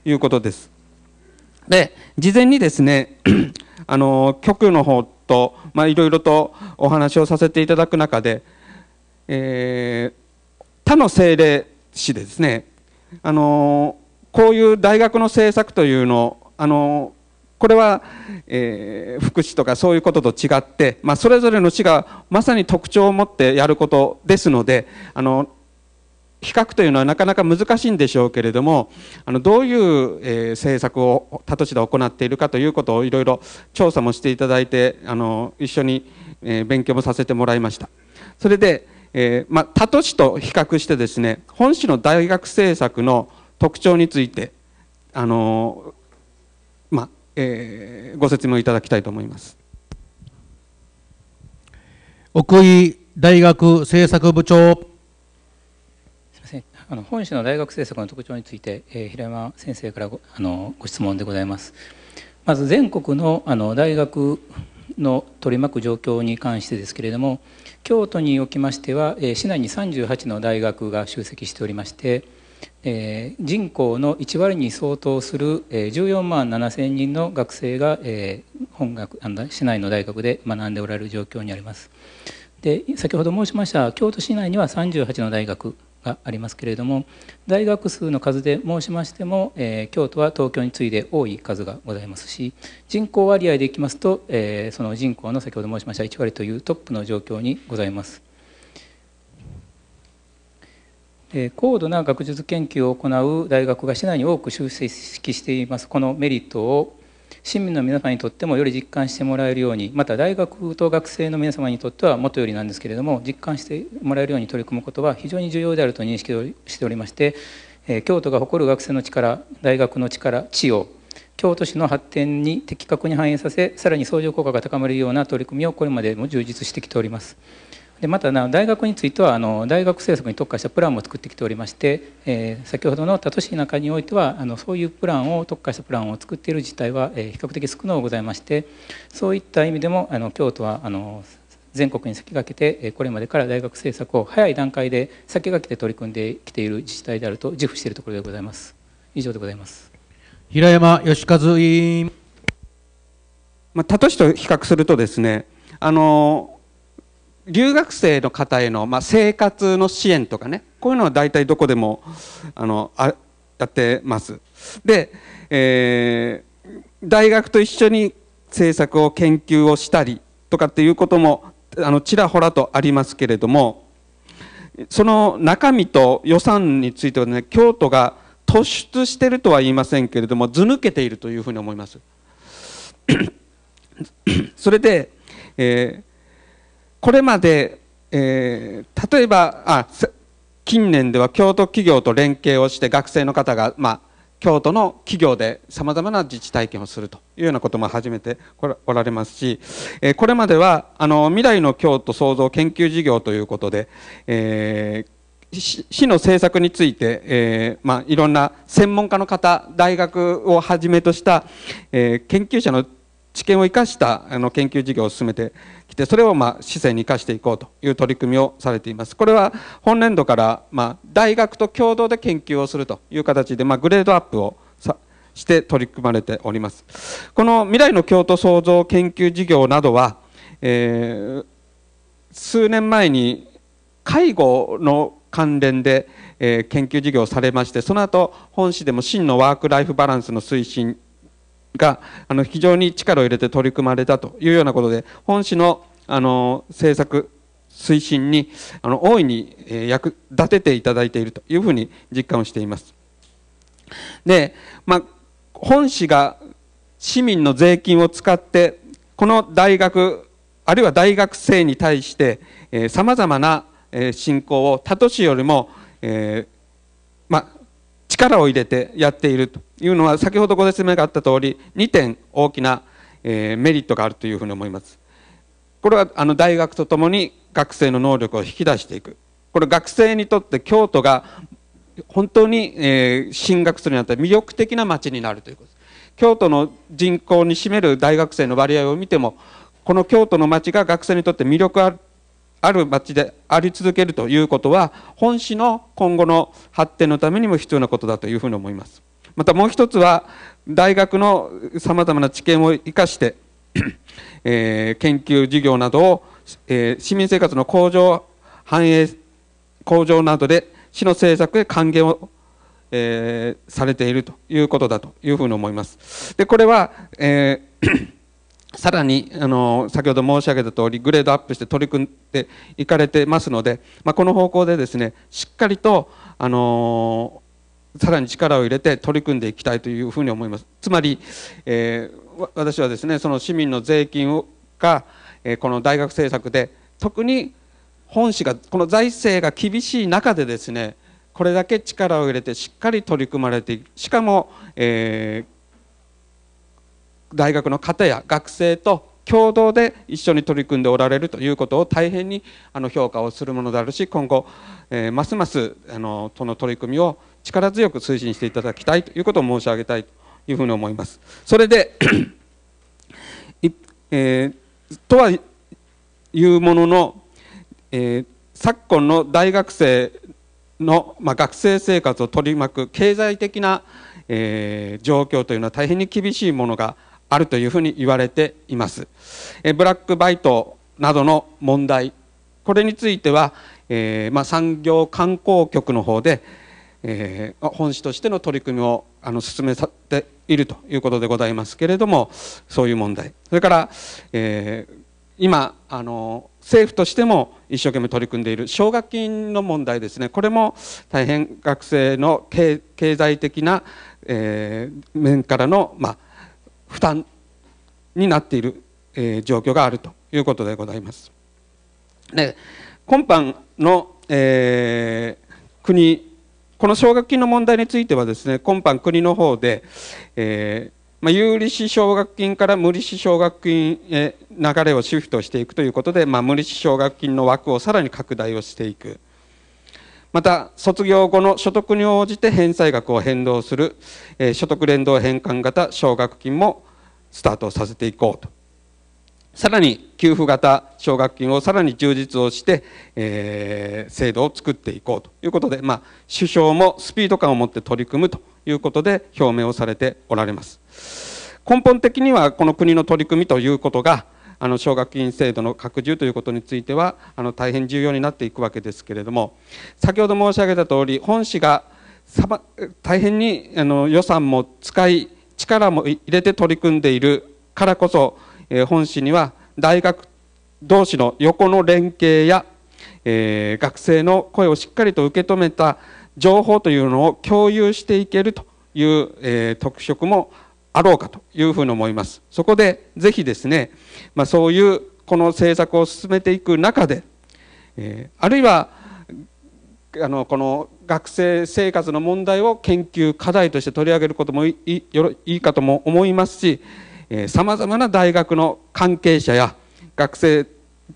いうことです。で事前にですねあの局の方といろいろとお話をさせていただく中で、えー、他の政令市でですねあのこういう大学の政策というのあのこれは、えー、福祉とかそういうことと違って、まあ、それぞれの市がまさに特徴を持ってやることですのであの比較というのはなかなか難しいんでしょうけれどもあのどういう、え政策を他都市で行っているかということをいろいろ調査もしていただいてあの一緒に、え勉強もさせてもらいましたそれで、えま他都市と比較してですね本市の大学政策の特徴についてあの、まえー、ご説明いただきたいと思います。奥井大学政策部長あの本市の大学政策の特徴について、えー、平山先生からごあのご質問でございます。まず全国のあの大学の取り巻く状況に関してですけれども京都におきましては、えー、市内に38の大学が集積しておりまして、えー、人口の1割に相当する、えー、14万7,000人の学生が、えー、本学市内の大学で学んでおられる状況にあります。で先ほど申しました京都市内には38の大学がありますけれども大学数の数で申しましても、えー、京都は東京に次いで多い数がございますし人口割合でいきますと、えー、その人口の先ほど申しました1割というトップの状況にございます。高度な学術研究を行う大学が市内に多く集積していますこのメリットを市民の皆さんにとってもより実感してもらえるようにまた大学と学生の皆様にとってはもとよりなんですけれども実感してもらえるように取り組むことは非常に重要であると認識しておりまして京都が誇る学生の力大学の力地を京都市の発展に的確に反映させさらに相乗効果が高まるような取り組みをこれまでも充実してきております。でまた大学についてはあの大学政策に特化したプランも作ってきておりまして、えー、先ほどの他都市の中においてはあのそういうプランを特化したプランを作っている自治体は、えー、比較的少なくございましてそういった意味でもあの京都はあの全国に先駆けてこれまでから大学政策を早い段階で先駆けて取り組んできている自治体であると自負しているところでございます以上でございます平山義和委員、まあ、他都市と比較するとですねあの留学生の方への、まあ、生活の支援とかねこういうのは大体どこでもあのあやってます。で、えー、大学と一緒に政策を研究をしたりとかっていうこともあのちらほらとありますけれどもその中身と予算についてはね京都が突出してるとは言いませんけれども図抜けているというふうに思います。それで、えーこれまで、えー、例えばあ近年では京都企業と連携をして学生の方が、まあ、京都の企業でさまざまな自治体験をするというようなことも始めておられますし、えー、これまではあの未来の京都創造研究事業ということで、えー市の政策について、えー、まあ、いろんな専門家の方大学をはじめとした、えー、研究者の知見を生かしたあの研究事業を進めてきてそれをまあ市政に生かしていこうという取り組みをされていますこれは本年度からま大学と共同で研究をするという形でまグレードアップをして取り組まれておりますこの未来の京都創造研究事業などは、えー、数年前に介護の関連で、えー、研究事業をされましてその後本市でも真のワーク・ライフ・バランスの推進があの非常に力を入れて取り組まれたというようなことで本市のあの政策推進にあの大いに役立てていただいているというふうに実感をしています。で、まあ、本市が市民の税金を使ってこの大学あるいは大学生に対してさまざまな振興を他都市よりも、えー、ま力を入れてやっているというのは先ほどご説明があった通り2点大きな、えメリットがあるというふうに思います。これはあの大学とともに学生の能力を引き出していくこれ学生にとって京都が本当に、え進学するにあたり魅力的な街になるということです。京都の人口に占める大学生の割合を見てもこの京都の町が学生にとって魅力あるある町であり続けるということは本市の今後の発展のためにも必要なことだというふうに思います。またもう一つは大学のさまざまな知見を生かして、えー、研究事業などを、えー、市民生活の向上繁栄向上などで市の政策へ還元を、えー、されているということだというふうに思います。でこれは、えー さらにあの先ほど申し上げたとおりグレードアップして取り組んでいかれてますので、まあ、この方向でですねしっかりとあのさらに力を入れて取り組んでいきたいというふうに思います。つまり、えー、私はですね、その市民の税金をが、えー、この大学政策で、特に本市が、この財政が厳しい中でですね、これだけ力を入れてしっかり取り組まれていく。しかも、えー、大学の方や学生と共同で一緒に取り組んでおられるということを大変にあの評価をするものであるし今後、えー、ますますあのその取り組みを力強く推進していただきたいということを申し上げたいというふうに思います。それでえー、とはいうものの、えー、昨今の大学生の、まあ、学生生活を取り巻く経済的な、えー、状況というのは大変に厳しいものがあるというふうに言われています。えブラックバイトなどの問題これについては、えー、まあ、産業観光局の方で、えー、本市としての取り組みをあの進めているということでございますけれどもそういう問題それから、えー、今あの政府としても一生懸命取り組んでいる奨学金の問題ですねこれも大変学生の経済的な、えー、面からの、まあ、負担になっている、えー、状況があるということでございます。で今般の、えー、国この奨学金の問題についてはですね今般国の方で、えーまあ、有利子奨学金から無利子奨学金へ流れをシフトしていくということで、まあ、無利子奨学金の枠をさらに拡大をしていくまた卒業後の所得に応じて返済額を変動する、えー、所得連動返還型奨学金もスタートさせていこうとさらに給付型奨学金をさらに充実をして、えー、制度を作っていこうということで、まあ、首相もスピード感を持って取り組むということで表明をされておられます。根本的にはこの国の取り組みということがあの奨学金制度の拡充ということについてはあの大変重要になっていくわけですけれども先ほど申し上げたとおり本市が大変にあの予算も使い力も入れて取り組んでいるからこそえ本市には大学同士の横の連携や、えー、学生の声をしっかりと受け止めた情報というのを共有していけるという、えー、特色もあろうかというふうに思います。そこでぜひですね、まあ、そういうこの政策を進めていく中で、えー、あるいはあのこの学生生活の問題を研究課題として取り上げることもいいいいかとも思いますしさまざまな大学の関係者や学生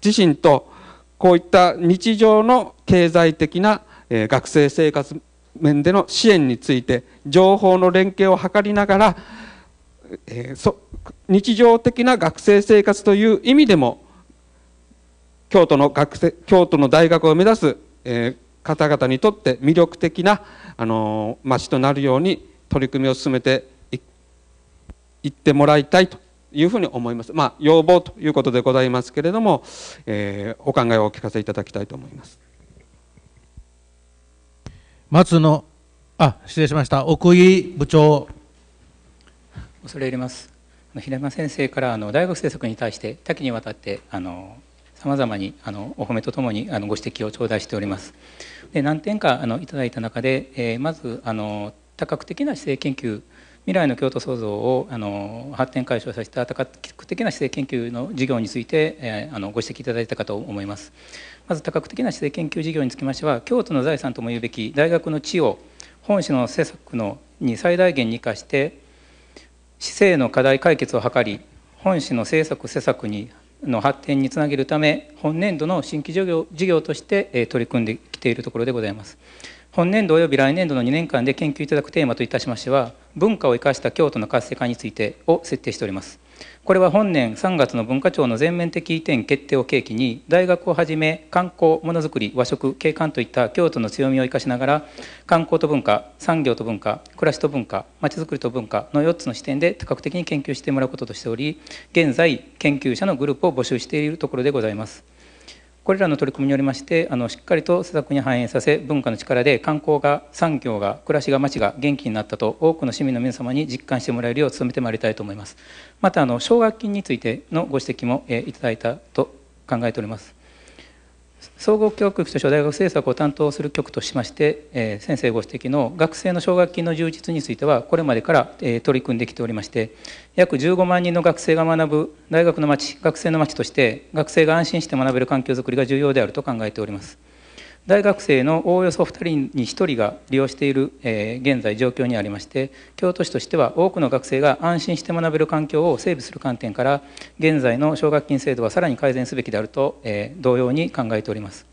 自身とこういった日常の経済的な学生生活面での支援について情報の連携を図りながら日常的な学生生活という意味でも京都の学生京都の大学を目指す、え方々にとって魅力的な、あの町となるように取り組みを進めて行ってもらいたいというふうに思います。まあ、要望ということでございますけれども、えー、お考えをお聞かせいただきたいと思います。松野、あ、失礼しました。奥井部長。恐れ入ります。平山先生からあの大学政策に対して多岐にわたってあの様々にあのお褒めとともにあのご指摘を頂戴しております。で何点かあのいただいた中で、えー、まずあの多角的な姿勢研究未来の京都創造をあの発展解消させた多角的な姿政研究の事業について、えー、あのご指摘いただいたかと思います。まず多角的な姿政研究事業につきましては京都の財産とも言うべき大学の地を本市の施策のに最大限に生かして市政の課題解決を図り本市の政策施策にの発展につなげるため本年度の新規事業事業として取り組んできているところでございます。本年度及び来年度の2年間で研究いただくテーマといたしましては文化を生かした京都の活性化についてを設定しておりますこれは本年3月の文化庁の全面的移転決定を契機に大学をはじめ観光ものづくり和食景観といった京都の強みを生かしながら観光と文化産業と文化暮らしと文化まちづくりと文化の4つの視点で多角的に研究してもらうこととしており現在研究者のグループを募集しているところでございますこれらの取り組みによりましてあのしっかりと施策に反映させ文化の力で観光が産業が暮らしが町が元気になったと多くの市民の皆様に実感してもらえるよう努めてまいりたいと思いますまたあの奨学金についてのご指摘も、えいただいたと考えております総合教育としては大学政策を担当する局としまして、えー、先生ご指摘の学生の奨学金の充実についてはこれまでから、えー、取り組んできておりまして約15万人の学生が学ぶ大学の街学生の街として学生が安心して学べる環境づくりが重要であると考えております。大学生のおおよそ2人に1人が利用している、えー、現在状況にありまして京都市としては多くの学生が安心して学べる環境を整備する観点から現在の奨学金制度はさらに改善すべきであると、えー、同様に考えております。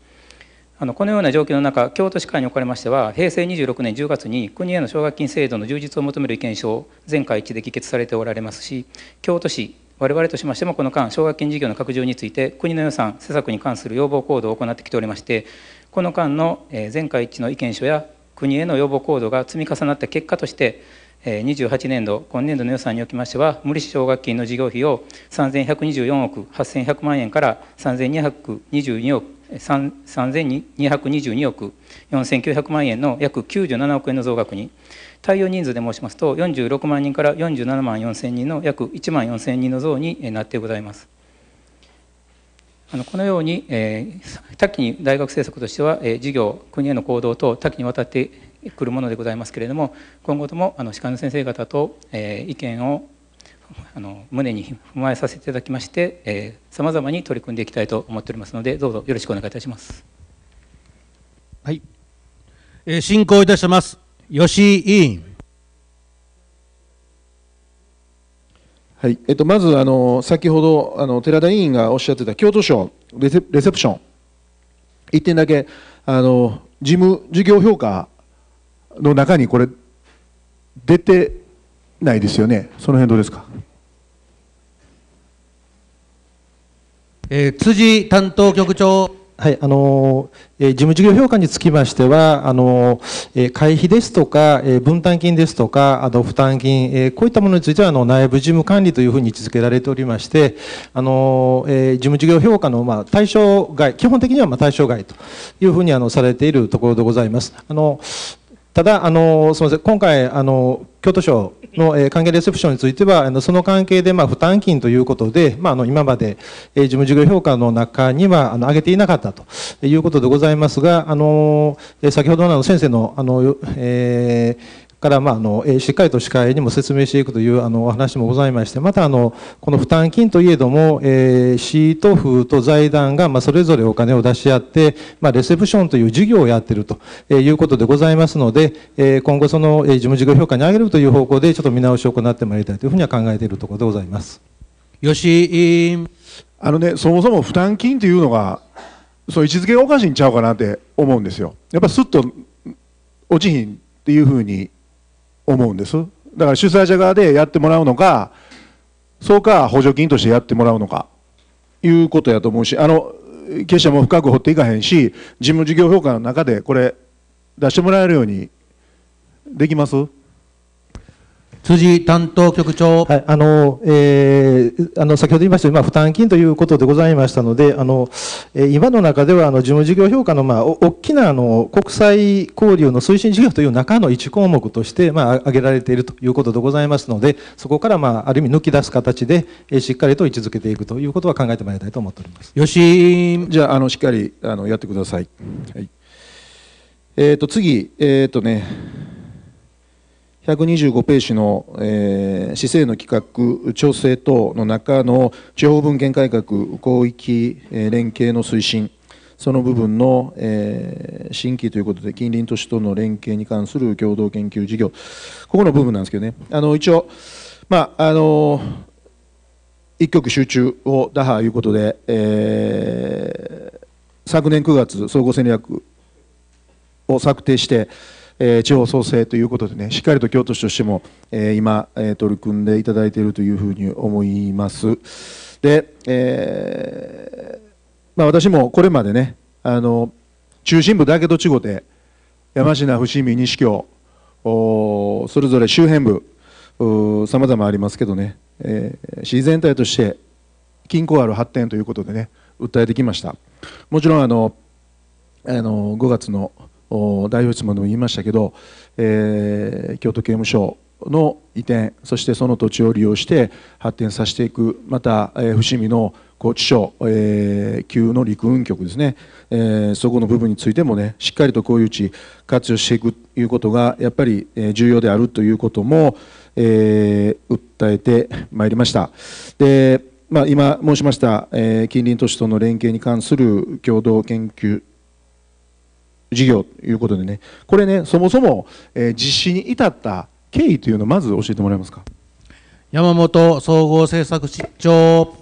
あのこのような状況の中京都市会におかれましては平成26年10月に国への奨学金制度の充実を求める意見書を全会一致で議決されておられますし京都市我々としましてもこの間奨学金事業の拡充について国の予算施策に関する要望行動を行ってきておりましてこの間の全会一致の意見書や国への要望行動が積み重なった結果として28年度今年度の予算におきましては無利子奨学金の事業費を3124億8100万円から3222億3222億4900万円の約97億円の増額に対応人数で申しますと46万人から47万4千人の約1万4千人の像になってございます。あのこのように、えー、多岐に大学政策としては、えー、事業国への行動と多岐にわたってくるものでございますけれども今後ともあの鹿野先生方と、えー、意見をあの胸に踏まえさせていただきましてさまざまに取り組んでいきたいと思っておりますのでどうぞよろしくお願いいたします。はい、えー、進行いたします吉井委員。はいえっと、まずあの、先ほどあの寺田委員がおっしゃってた京都省レセレセプション、1点だけあの、事務事業評価の中にこれ、出てないですよね、その辺どうですか。えー、辻担当局長はい、あの、え事務事業評価につきましては、あの、え会費ですとか、え分担金ですとか、あの、負担金、えこういったものについては、あの、内部事務管理というふうに位置づけられておりまして、あの、え事務事業評価の、まあ、対象外、基本的には、まあ、対象外というふうに、あの、されているところでございます。あの、ただ、あのすみません、今回、あの京都省の、え関係レセプションについては、あのその関係で、まあ、負担金ということで、まあ、あの今まで、え事務事業評価の中にはあの上げていなかったということでございますが、あの先ほどの先生のあの、えーから、まあ、あのしっかりと歯科医にも説明していくというあのお話もございましてまたあのこの負担金といえども、えー、市と府と財団が、まあ、それぞれお金を出し合って、まあ、レセプションという事業をやっているということでございますので、えー、今後その事務事業評価に上げるという方向でちょっと見直しを行ってまいりたいというふうには考えているところでございます。吉井あのね、そもそも負担金というのがそう位置づけがおかしいんちゃうかなって思うんですよ。やっぱすっと落ちひんっていうふうに思うんです。だから主催者側でやってもらうのか、そうか補助金としてやってもらうのか、いうことやと思うし、あの、経営者も深く掘っていかへんし、事務事業評価の中でこれ出してもらえるようにできます辻担当局長。はい、あの、えー、あの、先ほど言いましたように、ま負担金ということでございましたので、あの、え今の中では、あの、事務事業評価の、まあ、大きな、あの、国際交流の推進事業という中の1項目として、まあ、挙げられているということでございますので、そこから、まあ、ある意味抜き出す形で、えしっかりと位置づけていくということは考えてまいりたいと思っております。よし。じゃあ、あの、しっかり、あの、やってください。はい。えっ、ー、と、次、えっ、ー、とね、125ページの、えー、市政の企画調整等の中の地方分権改革広域、連携の推進その部分の、えー、新規ということで近隣都市との連携に関する共同研究事業ここの部分なんですけどねあの一応まああの一極集中を打破ということで、えー、昨年9月総合戦略を策定してえー、地方創生ということでね、しっかりと京都市としても、えー、今、えー、取り組んでいただいているというふうに思います。で、えーまあ、私もこれまでね、あの中心部だけと違って、山科、伏見、西京、それぞれ周辺部、さまざまありますけどね、えー、市全体として均衡ある発展ということでね、訴えてきました。もちろんあのあの5月の代表質問でも言いましたけど、えー、京都刑務所の移転そしてその土地を利用して発展させていくまた、えー、伏見の高知省、えー、級の陸運局ですね、えー、そこの部分についてもねしっかりとこういう地活用していくということがやっぱり重要であるということも、えー、訴えてまいりました。でまあ、今申しました、えー、近隣都市との連携に関する共同研究事業ということでね、これね、そもそも、えー、実施に至った経緯というのをまず教えてもらえますか。山本総合政策室長。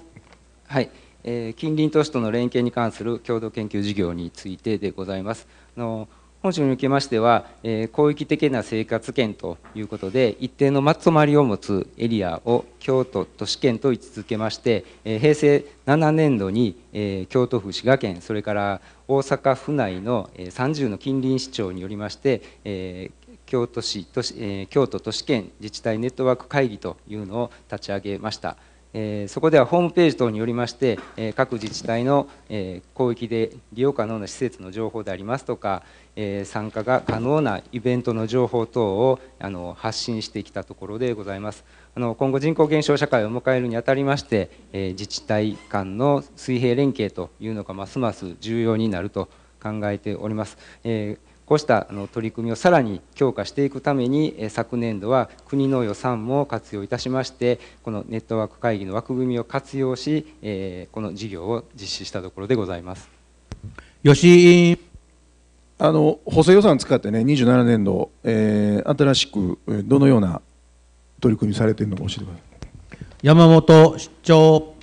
はい、えー、近隣都市との連携に関する共同研究事業についてでございます。あの本州におきましては、えー、広域的な生活圏ということで一定のまとまりを持つエリアを京都都市圏と位置づけまして、えー、平成7年度に、えー、京都府滋賀県それから大阪府内の、えー、30の近隣市長によりまして、えー、京都市都市、えー、京都都市圏自治体ネットワーク会議というのを立ち上げました。えー、そこではホームページ等によりまして、えー、各自治体の、えー、広域で利用可能な施設の情報でありますとか、えー、参加が可能なイベントの情報等をあの発信してきたところでございます。あの今後人口減少社会を迎えるにあたりまして、えー、自治体間の水平連携というのがますます重要になると考えております。えーこうした取り組みをさらに強化していくために昨年度は国の予算も活用いたしましてこのネットワーク会議の枠組みを活用しこの事業を実施したところでございます吉あの補正予算を使ってね27年度、えー、新しくどのような取り組みされているのか教えてください山本市長、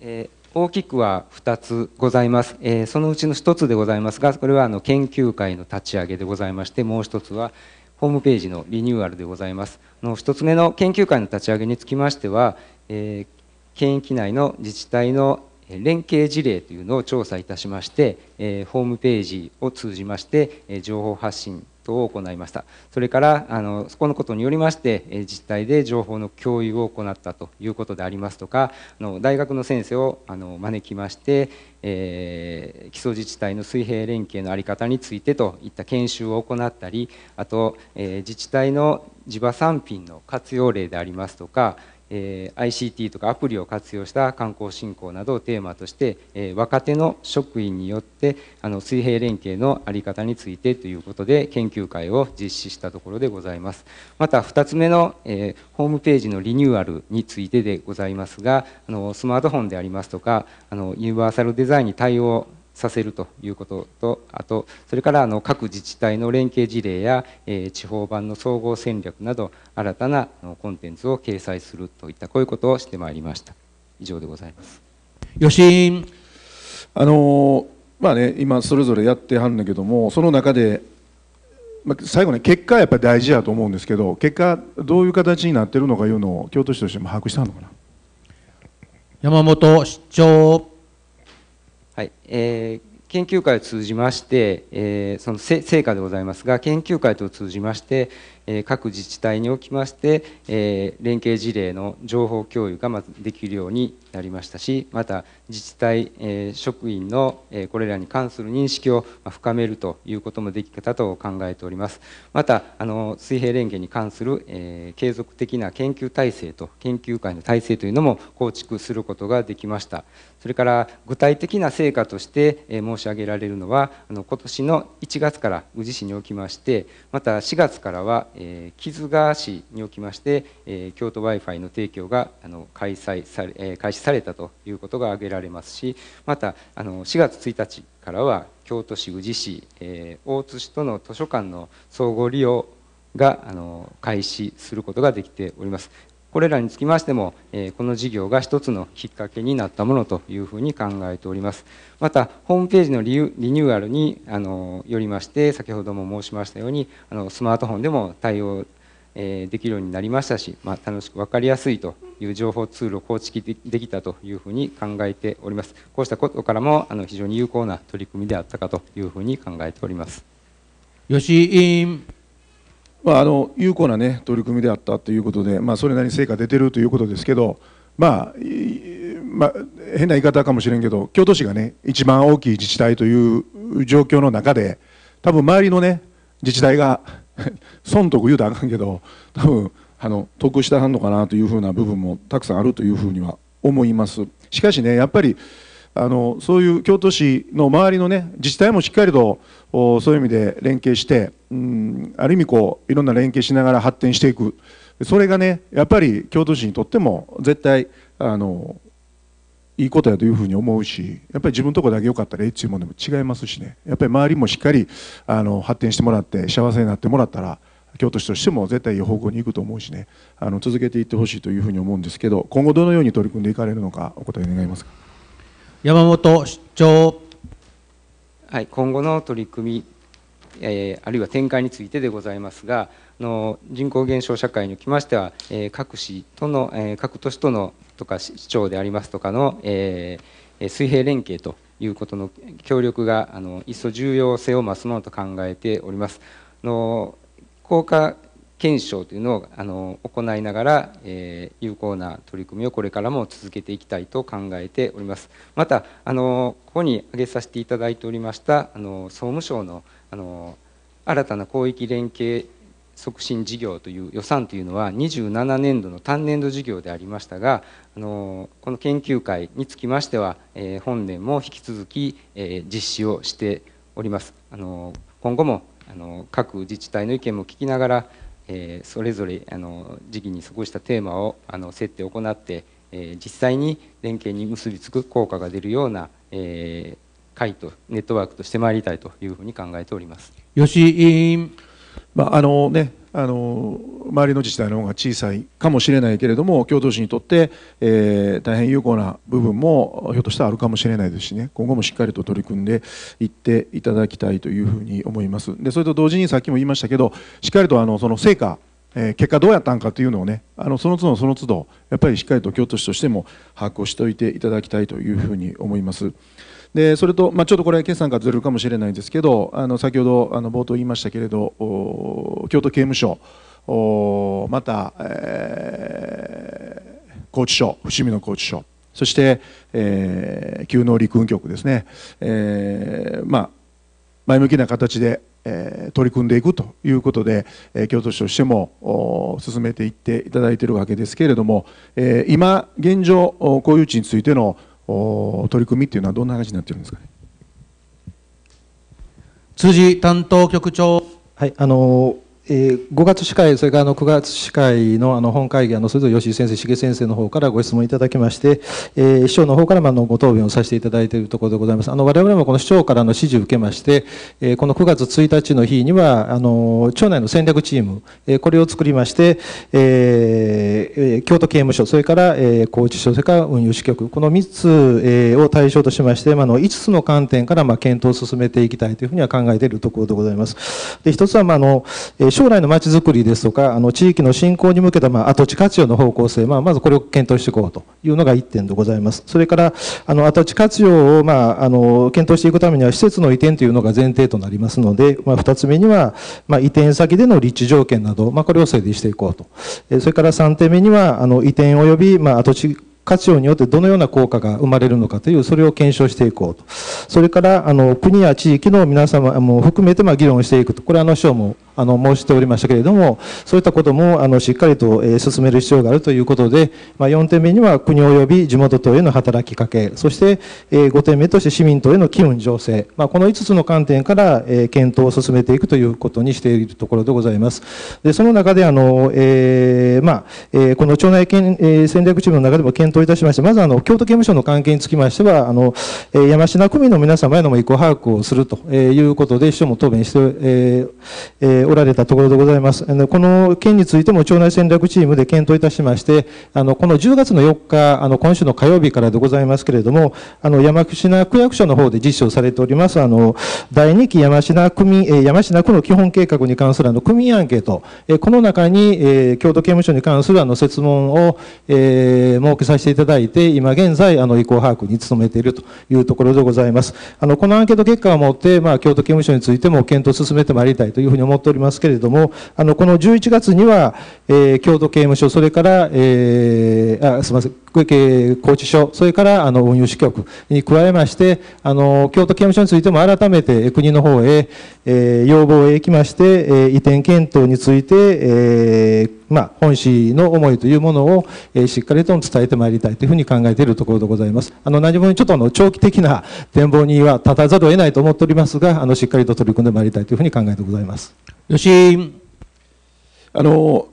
えー大きくは2つございます、えー、そのうちの1つでございますがこれはあの研究会の立ち上げでございましてもう1つはホームページのリニューアルでございますの1つ目の研究会の立ち上げにつきましては、えー、県域内の自治体の連携事例というのを調査いたしまして、えー、ホームページを通じまして情報発信トを行いましたそれからあのそこのことによりまして、え治体で情報の共有を行ったということでありますとかあの大学の先生をあの招きまして、えー、基礎自治体の水平連携の在り方についてといった研修を行ったりあと、えー、自治体の地場産品の活用例でありますとかえー、ICT とかアプリを活用した観光振興などをテーマとして、え若手の職員によってあの水平連携の在り方についてということで研究会を実施したところでございますまた2つ目の、えホームページのリニューアルについてでございますがあのスマートフォンでありますとかあのユニバーサルデザインに対応させるということとあとそれからあの各自治体の連携事例や、え地方版の総合戦略など新たなコンテンツを掲載するといったこういうことをしてまいりました以上でございます吉井あのまあね今それぞれやってはるんだけどもその中でまあ、最後ね結果はやっぱり大事やと思うんですけど結果どういう形になってるのかいうのを京都市としても把握したのかな山本市長はいえー、研究会を通じまして、えー、その成果でございますが研究会と通じまして、えー、各自治体におきまして、え連携事例の情報共有がまずできるようになりましたしまた自治体、え職員の、えこれらに関する認識を深めるということもできたと考えておりますまたあの水平連携に関する、え継続的な研究体制と研究会の体制というのも構築することができましたそれから具体的な成果として、え申し上げられるのはあの今年の1月から宇治市におきましてまた4月からは、えー、木津川市におきまして、え京都 w i f i の提供があの開催され、え開始示されたということが挙げられますしまたあの4月1日からは京都市宇治市、えー、大津市との図書館の総合利用があの開始することができております。これらにつきましても、えー、この事業が一つのきっかけになったものというふうに考えております。また、ホームページのリリニューアルにあのよりまして、先ほども申しましたように、あのスマートフォンでも対応、えできるようになりましたし、まあ、楽しく分かりやすいという情報ツールを構築できたというふうに考えております。こうしたことからもあの非常に有効な取り組みであったかというふうに考えております。吉井委員、まあ、あの有効な、ね、取り組みであったということで、まあ、それなりに成果出てるということですけど、まあまあ、変な言い方かもしれんけど、京都市が、ね、一番大きい自治体という状況の中で、多分周りの、ね、自治体が、損得言うとあかんけど、多分あの得したはんのかなというふうな部分もたくさんあるというふうには思います。しかしねやっぱりあのそういう京都市の周りの、ね、自治体もしっかりとそういう意味で連携して、うん、ある意味こういろんな連携しながら発展していくそれがねやっぱり京都市にとっても絶対あのいいことやというふうに思うしやっぱり自分のとこだけ良かったらええっていうものでも違いますしねやっぱり周りもしっかりあの発展してもらって幸せになってもらったら京都市としても絶対いい方向に行くと思うしねあの続けていってほしいというふうに思うんですけど今後どのように取り組んでいかれるのかお答え願いますか山本市長はい今後の取り組み、えー、あるいは展開についてでございますがの人口減少社会におきましては、えー、各市との、えー、各都市とのとか市長でありますとかの、えー、水平連携ということの協力があの一層重要性を増すものと考えております。の効果検証というのをあの行いながら、え有効な取り組みをこれからも続けていきたいと考えております。またあのここに挙げさせていただいておりましたあの総務省のあの新たな広域連携促進事業という予算というのは27年度の単年度事業でありましたがあのこの研究会につきましては、え本年も引き続き、え実施をしております。あの今後もあの各自治体の意見も聞きながら、えー、それぞれあの時期に過ごしたテーマをあの設定を行って、えー、実際に連携に結びつく効果が出るような、えー、会とネットワークとしてまいりたいというふうに考えております。吉まあ、あのねあの周りの自治体の方が小さいかもしれないけれども京都市にとって、えー、大変有効な部分もひょっとしたらあるかもしれないですしね今後もしっかりと取り組んでいっていただきたいというふうに思いますでそれと同時にさっきも言いましたけどしっかりとあのその成果え結果どうやったんかというのをねあのその都度その都度やっぱりしっかりと京都市としても把握をしておいていただきたいというふうに思います。でそれと、まあ、ちょっとこれ、決算からずれるかもしれないんですけど、あの先ほどあの冒頭言いましたけれど、京都刑務所、また、えー、高知所、伏見の高知所、そして、えー、旧能陸軍局ですね、えーまあ、前向きな形で、えー、取り組んでいくということで、えー、京都市としても進めていっていただいているわけですけれども、えー、今現状こういう地についての取り組みっていうのはどんな話になってるんですかね辻担当局長はいあのーえー、5月司会、それからあの9月司会のあの本会議、あのそれぞれ吉井先生、茂先生の方からご質問いただきまして、えー、市長の方からもあのご答弁をさせていただいているところでございます。あの我々もこの市長からの指示を受けまして、えー、この9月1日の日には、あの町内の戦略チーム、えー、これを作りまして、えー、京都刑務所、それから、えー、高知所、それから運輸支局、この3つ、えー、を対象としまして、まあ、の5つの観点からまあ検討を進めていきたいというふうには考えているところでございます。で1つは、まあのえー将来のまちづくりですとか、あの地域の振興に向けた、まあ、跡地活用の方向性、まあ、まずこれを検討していこうというのが1点でございます。それから、あの跡地活用を、まあ、あの検討していくためには、施設の移転というのが前提となりますので、まあ、2つ目には、まあ、移転先での立地条件など、まあ、これを整理していこうと。えそれから3点目には、あの移転及び、まあ、跡地活用によってどのような効果が生まれるのかという、それを検証していこうと。それから、あの、国や地域の皆様も含めて、ま議論していくと。これ、あの、省もあの申しておりましたけれども、そういったこともあのしっかりと、え進める必要があるということで、まあ、4点目には国及び地元等への働きかけ、そして、え5点目として市民等への機運醸成、まあ、この5つの観点から、え検討を進めていくということにしているところでございます。でその中であの、えー、まあえこの町内県、え戦略チームの中でも検討いたしまして、まずあの京都刑務所の関係につきましては、あのえ山科区民の皆様へのも意向把握をするということで、市長も答弁して、えーおられたところでございます。この件についても町内戦略チームで検討いたしまして、あの、この10月の4日、あの、今週の火曜日からでございますけれども、あの、山科区役所の方で実証されております、あの、第2期山科組、山科区の基本計画に関するあの、民アンケート、この中に、えー、京都刑務所に関するあの、設問を、えー、設けさせていただいて、今現在、あの、意向把握に努めているというところでございます。あの、このアンケート結果をもって、まあ、京都刑務所についても検討を進めてまいりたいというふうに思っております。りますけれども、あのこの11月には、えー、京都刑務所、それから、えー、あすみません、拘置所、それからあの運輸支局に加えまして、あの京都刑務所についても改めて国の方へ、えー、要望へ行きまして、えー、移転検討について、えーまあ、本市の思いというものを、えー、しっかりと伝えてまいりたいというふうに考えているところでございます。あの何分ちょっとあの長期的な展望には立たざるを得ないと思っておりますが、あのしっかりと取り組んでまいりたいというふうに考えてございます。吉あの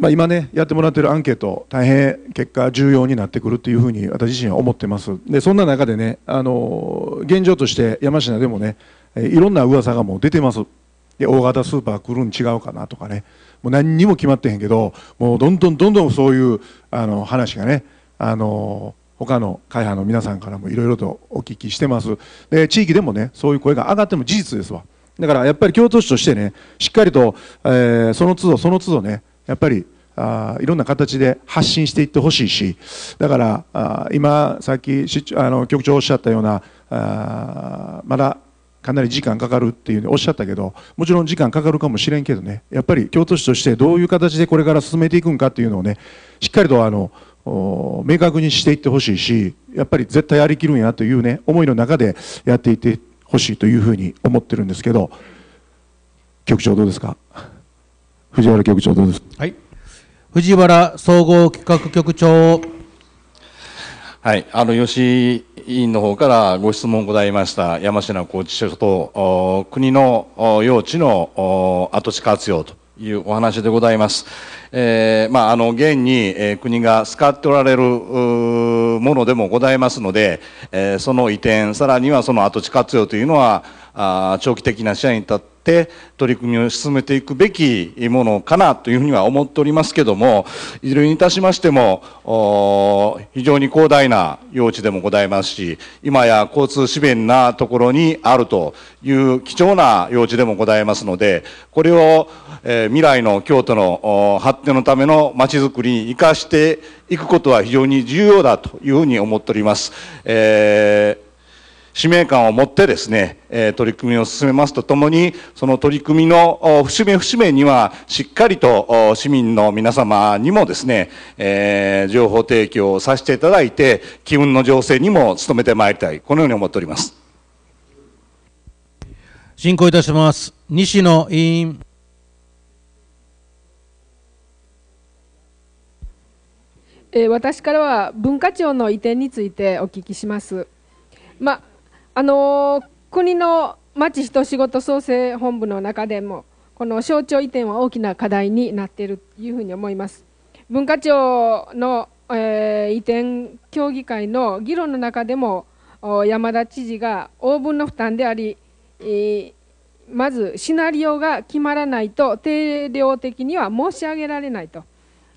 まあ、今ねやってもらってるアンケート大変結果重要になってくるというふうに私自身は思ってますでそんな中でねあの現状として山科でもねいろんな噂がもう出てますで大型スーパー来るん違うかなとかねもう何にも決まってへんけどもうどんどんどんどんそういうあの話がねあの他の会派の皆さんからもいろいろとお聞きしてますで地域でもねそういう声が上がっても事実ですわだからやっぱり京都市としてねしっかりと、えー、その都度その都度ねやっぱりあいろんな形で発信していってほしいしだからあ今さっきあの局長おっしゃったようなあまだかなり時間かかるっていうおっしゃったけどもちろん時間かかるかもしれんけどねやっぱり京都市としてどういう形でこれから進めていくんかっていうのをねしっかりとあの明確にしていってほしいしやっぱり絶対やりきるんやというね思いの中でやっていってほしいというふうに思ってるんですけど局長どうですか藤原局長どうですはい。藤原総合企画局長。はい、あの吉井委員の方からご質問ございました山科高知諸島国の用地の跡地活用というお話でございます。えー、まあ、あの、現に、えー、国が使っておられる、ものでもございますので、えー、その移転、さらにはその跡地活用というのは、あ長期的な視野に立っって取り組みを進めていくべきものかなというふうには思っておりますけどもいずれにいたしましても非常に広大な用地でもございますし今や交通資便なところにあるという貴重な用地でもございますのでこれを、え未来の京都の発展のためのまちづくりに生かしていくことは非常に重要だというふうに思っております。えー使命感を持ってですね、え取り組みを進めますとともに、その取り組みの節目節目には、しっかりと市民の皆様にもですね、え情報提供をさせていただいて、機運の情勢にも努めてまいりたい、このように思っております。進行いたします。西野委員。え私からは文化庁の移転についてお聞きします。まああの国の町人仕事創生本部の中でもこの省庁移転は大きな課題になっているというふうに思います文化庁の、えー、移転協議会の議論の中でも山田知事が応分の負担であり、えー、まずシナリオが決まらないと定量的には申し上げられないと、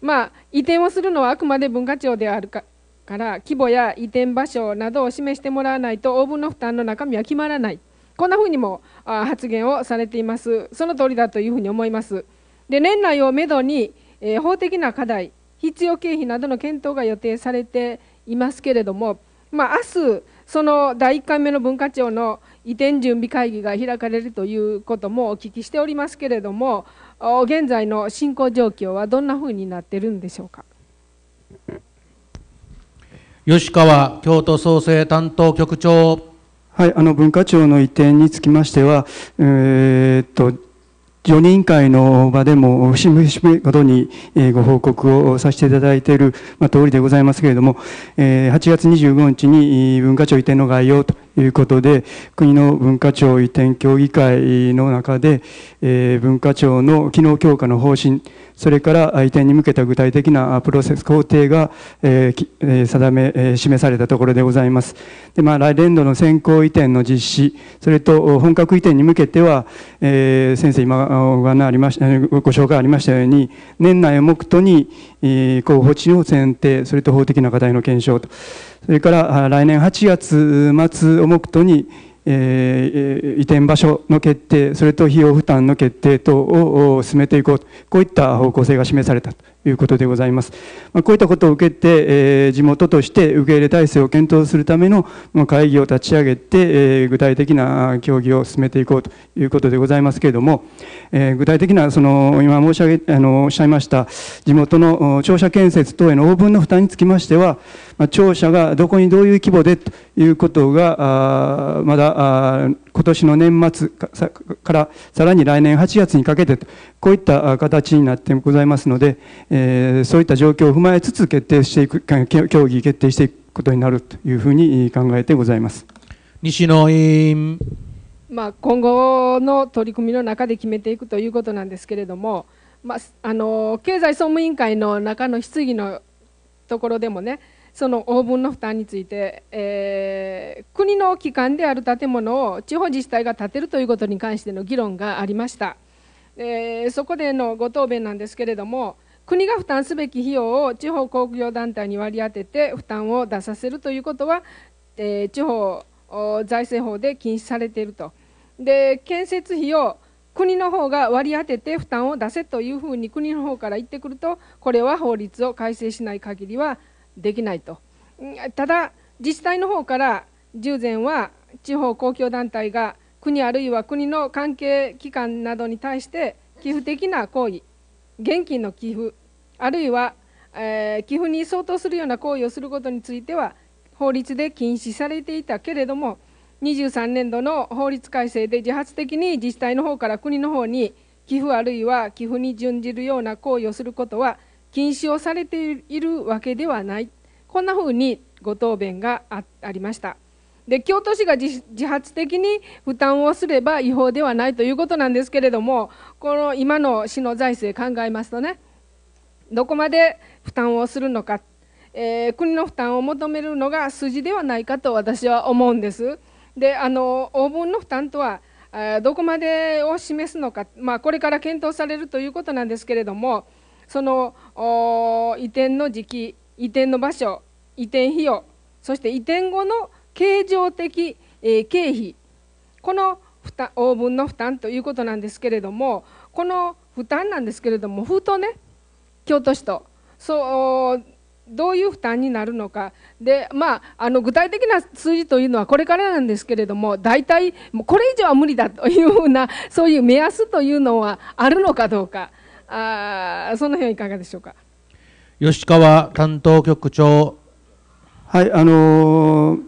まあ、移転をするのはあくまで文化庁であるかから規模や移転場所などを示してもらわないと応分の負担の中身は決まらないこんなふうにも発言をされていますその通りだというふうに思いますで年内をめどに、えー、法的な課題必要経費などの検討が予定されていますけれども、まあ、明日その第1回目の文化庁の移転準備会議が開かれるということもお聞きしておりますけれども現在の進行状況はどんなふうになっているんでしょうか。吉川京都創生担当局長。はい、あの文化庁の移転につきましては、えー、っと、4人会の場でも節目し目ごとにご報告をさせていただいている通りでございますけれども、8月25日に文化庁移転の概要ということで国の文化庁移転協議会の中で、え文化庁の機能強化の方針それから移転に向けた具体的なプロセス工程が、え定め、示されたところでございます。でまあ、来年度の先行移転の実施、それと本格移転に向けては、え先生今ご案内ありました、ご紹介ありましたように、年内を目途に、候補地を選定、それと法的な課題の検証と。それから来年8月末を目途に、えー、移転場所の決定、それと費用負担の決定等を進めていこうと、こういった方向性が示されたということでございます。まあ、こういったことを受けて、えー、地元として受け入れ体制を検討するための、まあ、会議を立ち上げて、えー、具体的な協議を進めていこうということでございますけれども、えー、具体的なその今申し上げあのおっしゃいました地元の庁舎建設等への応分の負担につきましては、まあ、庁舎がどこにどういう規模でということがまだ今年の年末からさらに来年8月にかけてこういった形になってございますので、えー、そういった状況を踏まえつつ決定していく協議決定していくことになるというふうに考えてございます西野委員、まあ、今後の取り組みの中で決めていくということなんですけれども、まあ、あの経済総務委員会の中の質疑のところでもねその応分の負担について、えー、国の機関である建物を地方自治体が建てるということに関しての議論がありました、えー、そこでのご答弁なんですけれども国が負担すべき費用を地方公共団体に割り当てて負担を出させるということは、えー、地方財政法で禁止されているとで建設費を国の方が割り当てて負担を出せというふうに国の方から言ってくるとこれは法律を改正しない限りはできないとただ自治体の方から従前は地方公共団体が国あるいは国の関係機関などに対して寄付的な行為現金の寄付あるいは、えー、寄付に相当するような行為をすることについては法律で禁止されていたけれども23年度の法律改正で自発的に自治体の方から国の方に寄付あるいは寄付に準じるような行為をすることは禁止をされているわけではないこんなふうにご答弁がありましたで京都市が自発的に負担をすれば違法ではないということなんですけれどもこの今の市の財政考えますとねどこまで負担をするのか、えー、国の負担を求めるのが筋ではないかと私は思うんです。であの応分の負担とはどこまでを示すのか、まあ、これから検討されるということなんですけれどもその移転の時期移転の場所移転費用そして移転後の経常的、え経費この応分の負担ということなんですけれどもこの負担なんですけれどもふとね京都市とそうどういう負担になるのかで、まあ、あの具体的な数字というのはこれからなんですけれども大体もうこれ以上は無理だというふうなそういう目安というのはあるのかどうか。あその辺はいかがでしょうか。吉川担当局長。はい、あのー、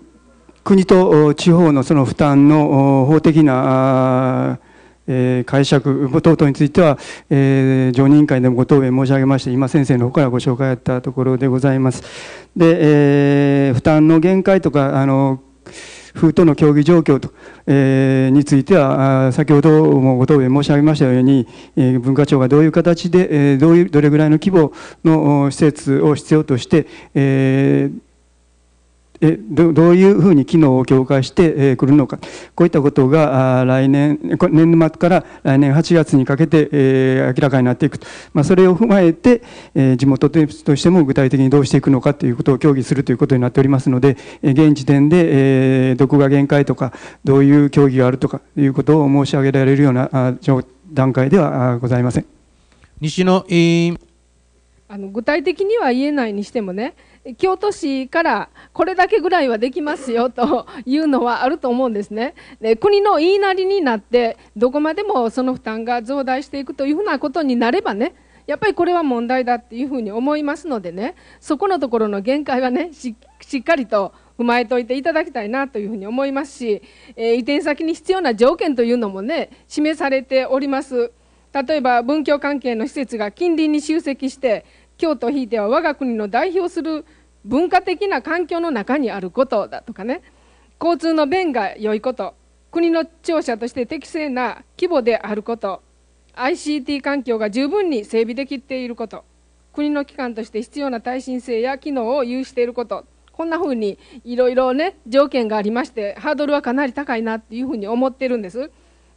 国と地方のその負担の法的なえ解釈等々については、え常任委員会でもご答弁申し上げまして、今先生の方からご紹介あったところでございます。で、え負担の限界とか、あの、風との協議状況と、えー、については、先ほどもご答弁申し上げましたように、えー、文化庁がどういう形で、えー、どういう、どれぐらいの規模の施設を必要として、えーでどういうふうに機能を強化してくるのかこういったことが来年年末から来年8月にかけて明らかになっていくと、まあ、それを踏まえて地元としても具体的にどうしていくのかということを協議するということになっておりますので現時点でどこが限界とかどういう協議があるとかいうことを申し上げられるような段階ではございません。西野委員あの具体的には言えないにしてもね京都市からこれだけぐらいはできますよというのはあると思うんですね。で国の言いなりになってどこまでもその負担が増大していくというふうなことになればねやっぱりこれは問題だっていうふうに思いますのでねそこのところの限界はねしっかりと踏まえておいていただきたいなというふうに思いますし、えー、移転先に必要な条件というのもね示されております。例えば文教関係の施設が近隣に集積して京都ひいては我が国の代表する文化的な環境の中にあることだとかね交通の便が良いこと国の庁舎として適正な規模であること ICT 環境が十分に整備できていること国の機関として必要な耐震性や機能を有していることこんなふうにいろいろね条件がありましてハードルはかなり高いなっていうふうに思ってるんです。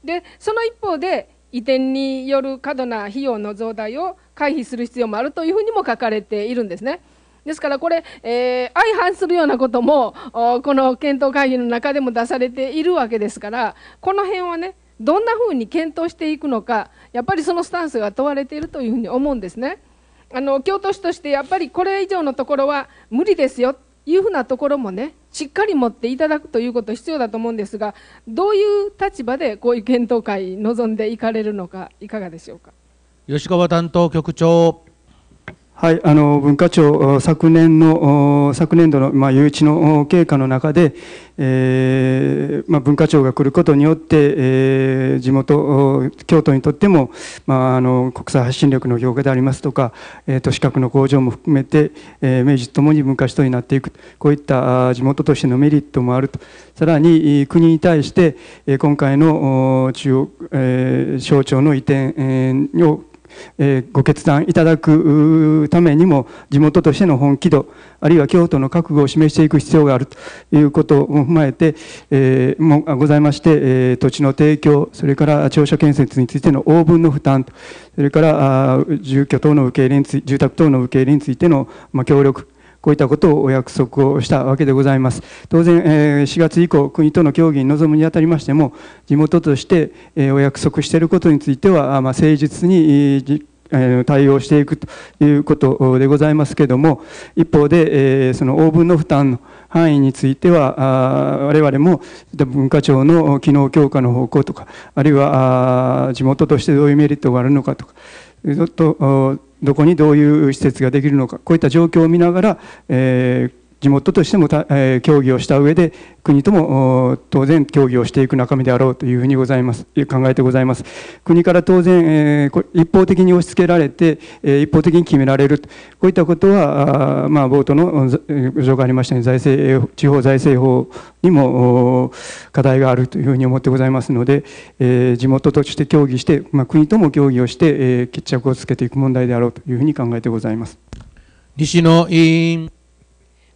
でその一方で移転による過度な費用の増大を回避する必要もあるというふうにも書かれているんですね。ですからこれ、えー、相反するようなこともこの検討会議の中でも出されているわけですからこの辺はねどんなふうに検討していくのかやっぱりそのスタンスが問われているというふうに思うんですね。あの京都市としてやっぱりこれ以上のところは無理ですよいうふうなところもね、しっかり持っていただくということ必要だと思うんですが、どういう立場でこういう検討会臨んでいかれるのか、いかがでしょうか。吉川担当局長。はい、あの文化庁、昨年の昨年度の、まあ、誘致の経過の中で、えーまあ、文化庁が来ることによって、えー、地元、京都にとっても、まあ、あの国際発信力の評価でありますとか、えー、都市格の向上も含めて、えー、明治ともに文化首都になっていく、こういった地元としてのメリットもあると、さらに国に対して、今回の中央、えー、省庁の移転をえご決断いただくためにも地元としての本気度あるいは京都の覚悟を示していく必要があるということも踏まえて、えー、もございまして、えー、土地の提供それから庁舎建設についての応分の負担それから住居等の受け入れについ住宅等の受け入れについての、まあ、協力こういったことをお約束をしたわけでございます。当然、4月以降、国との協議に臨むにあたりましても、地元としてお約束していることについては、誠実に対応していくということでございますけれども、一方で、その応分の負担の範囲については、我々も文化庁の機能強化の方向とか、あるいは地元としてどういうメリットがあるのかとか、とどこにどういう施設ができるのかこういった状況を見ながら、え地元としてもえ協議をした上で国とも当然協議をしていく中身であろうというふうにございます考えてございます国から当然、え一方的に押し付けられて、え一方的に決められるこういったことはまあ、冒頭のご紹がありましたように財政地方財政法にも課題があるというふうに思ってございますので、え地元として協議して、まあ、国とも協議をして、え決着をつけていく問題であろうというふうに考えてございます。西野委員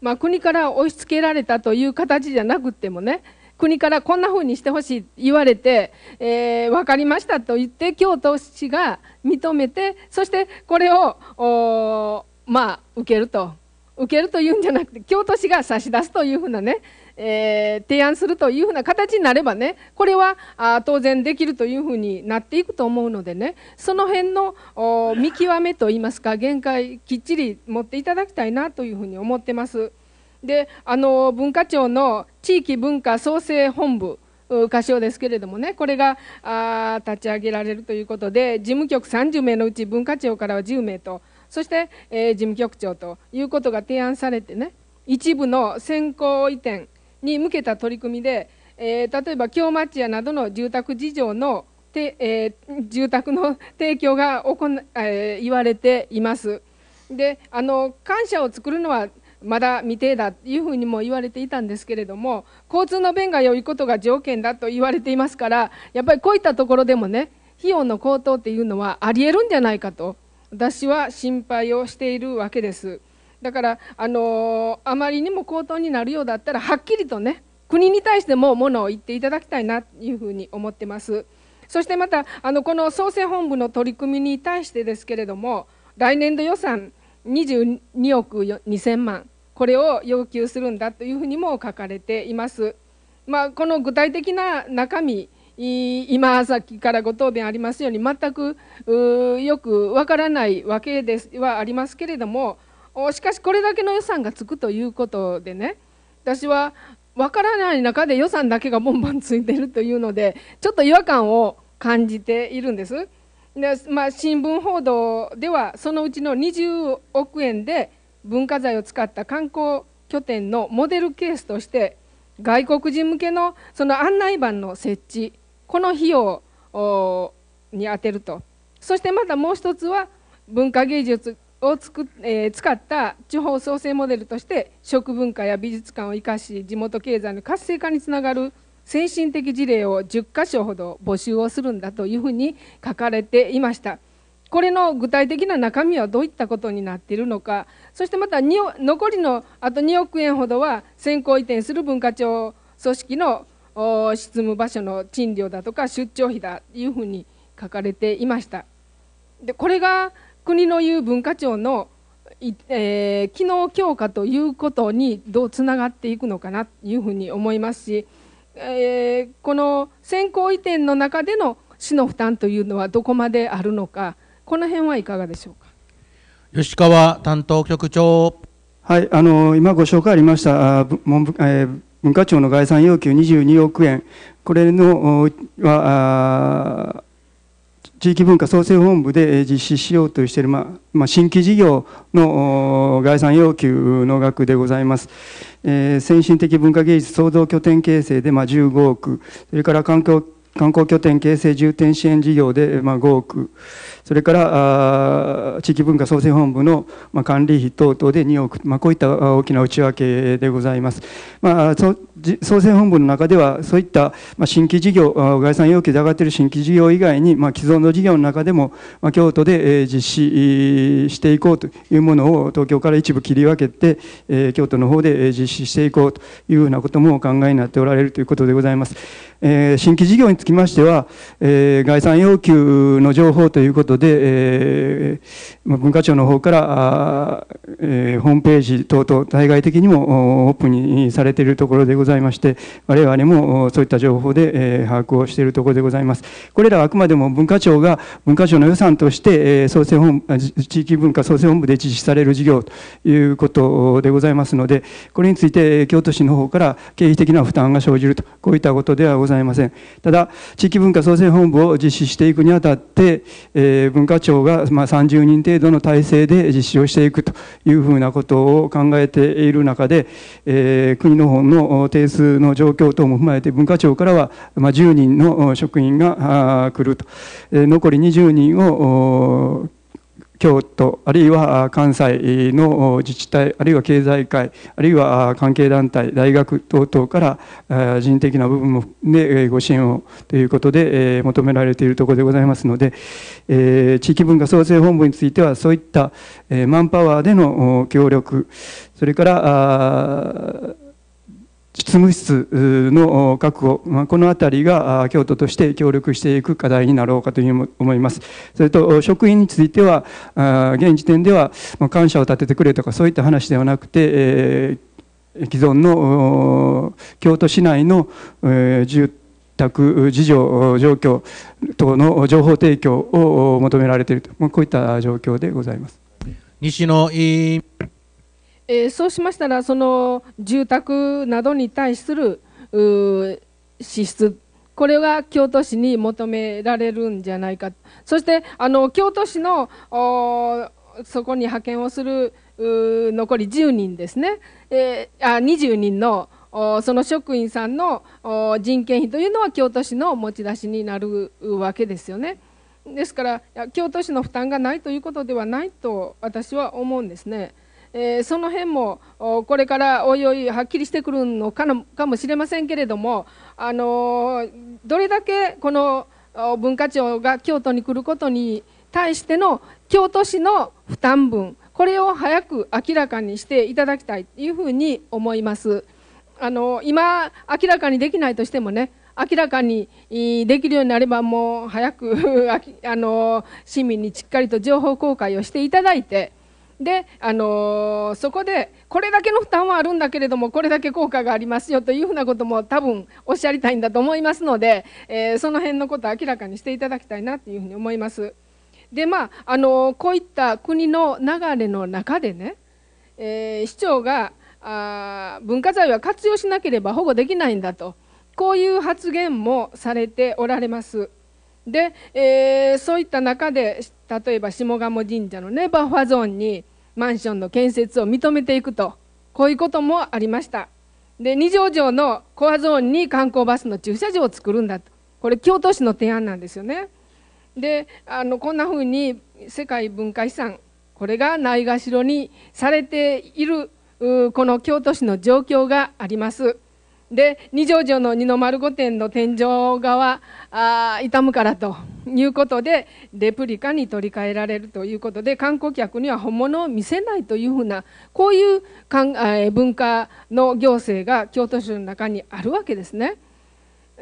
まあ、国から押し付けられたという形じゃなくてもね国からこんなふうにしてほしい言われて、えー、分かりましたと言って京都市が認めてそしてこれをまあ受けると受けるというんじゃなくて京都市が差し出すというふうなねえー、提案するというふうな形になればね、これはあ当然できるというふうになっていくと思うのでね、その辺の見極めといいますか、限界きっちり持っていただきたいなというふうに思ってます。で、あの、文化庁の地域文化創生本部、歌唱ですけれどもね、これがあ立ち上げられるということで、事務局30名のうち文化庁からは10名と、そして、えー、事務局長ということが提案されてね、一部の選考移転、に向けた取り組みで、えー、例えば京町屋などの住宅事情のて、えー、住宅の 提供が行、えー、言われています。であの感謝を作るのはまだ未定だというふうにも言われていたんですけれども交通の便が良いことが条件だと言われていますからやっぱりこういったところでもね費用の高騰っていうのはありえるんじゃないかと私は心配をしているわけです。だから、あのあまりにも高騰になるようだったらはっきりとね国に対してもものを言っていただきたいなというふうに思ってます。そしてまたあのこの創生本部の取り組みに対してですけれども来年度予算22億2000万これを要求するんだというふうにも書かれています。まあ、この具体的な中身今さっきからご答弁ありますように全くよくわからないわけですはありますけれどもしかしこれだけの予算がつくということでね私は分からない中で予算だけがボンボンついてるというのでちょっと違和感を感じているんです。でまあ、新聞報道ではそのうちの20億円で文化財を使った観光拠点のモデルケースとして外国人向けのその案内板の設置この費用に充てるとそしてまたもう一つは文化芸術をつく、えー、使った地方創生モデルとして食文化や美術館を生かし地元経済の活性化につながる先進的事例を10か所ほど募集をするんだというふうに書かれていました。これの具体的な中身はどういったことになっているのかそしてまた残りのあと2億円ほどは先行移転する文化庁組織の執務場所の賃料だとか出張費だというふうに書かれていました。でこれが国の言う文化庁の、えー、機能強化ということにどうつながっていくのかなというふうに思いますし、えー、この先行移転の中での市の負担というのはどこまであるのか、この辺はいかがでしょうか。吉川担当局長。はい、あの今ご紹介ありました文部、えー、文化庁の概算要求22億円、これのは地域文化創生本部で実施しようとしている、まま新規事業の概算要求の額でございます。えー、先進的文化芸術創造拠点形成で、ま15億、それから観光観光拠点形成重点支援事業で、ま5億、それから地域文化創生本部の管理費等々で2億、まあ、こういった大きな内訳でございます。まあ、創生本部の中ではそういった新規事業概算要求で上がっている新規事業以外に、まあ、既存の事業の中でも京都で実施していこうというものを東京から一部切り分けて京都の方で実施していこうというようなこともお考えになっておられるということでございます。新規事業につきましては概算要求の情報ということことで、えー、文化庁の方から、えー、ホームページ等々対外的にもオープンにされているところでございまして我々もそういった情報で、えー、把握をしているところでございますこれらはあくまでも文化庁が文化庁の予算として、えー、創生本地域文化創生本部で実施される事業ということでございますのでこれについて京都市の方から経費的な負担が生じるとこういったことではございませんただ地域文化創生本部を実施していくにあたって、えーえ文化庁がまあ30人程度の体制で実施をしていくというふうなことを考えている中で、えー、国の方の定数の状況等も踏まえて文化庁からはまあ10人の職員が来ると、え残り20人を京都あるいは関西の自治体あるいは経済界あるいは関係団体大学等々から人的な部分もでご支援をということで求められているところでございますので地域文化創生本部についてはそういったマンパワーでの協力それから執務室の確保、このあたりが京都として協力していく課題になろうかというふうに思います。それと、職員については、現時点では感謝を立ててくれとかそういった話ではなくて、既存の京都市内の住宅事情状況等の情報提供を求められていると、こういった状況でございます。西野えー、そうしましたらその住宅などに対する支出これが京都市に求められるんじゃないかそしてあの京都市のそこに派遣をする残り10人ですね、えー、あ20人のその職員さんの人件費というのは京都市の持ち出しになるわけですよね。ですから京都市の負担がないということではないと私は思うんですね。えー、その辺もこれからおいおいはっきりしてくるのかのかもしれませんけれども、あのー、どれだけこの文化庁が京都に来ることに対しての京都市の負担分これを早く明らかにしていただきたいというふうに思います。あの今明らかにできないとしてもね明らかにできるようになればもう早く あの市民にしっかりと情報公開をしていただいて。で、あのー、そこでこれだけの負担はあるんだけれどもこれだけ効果がありますよというふうなことも多分おっしゃりたいんだと思いますので、えー、その辺のことを明らかにしていただきたいなというふうに思います。でまあ、あのー、こういった国の流れの中でね、え市長があ文化財は活用しなければ保護できないんだとこういう発言もされておられます。で、えー、そういった中で例えば下鴨神社のねバッファゾーンにマンションの建設を認めていくとこういうこともありましたで二条城のコアゾーンに観光バスの駐車場を作るんだとこれ京都市の提案なんですよねであのこんなふうに世界文化遺産これがないがしろにされているこの京都市の状況があります。で二条城の二の丸御殿の天井側あ傷むからということでレプリカに取り替えられるということで観光客には本物を見せないというふうなこういうかん、え文化の行政が京都市の中にあるわけですね。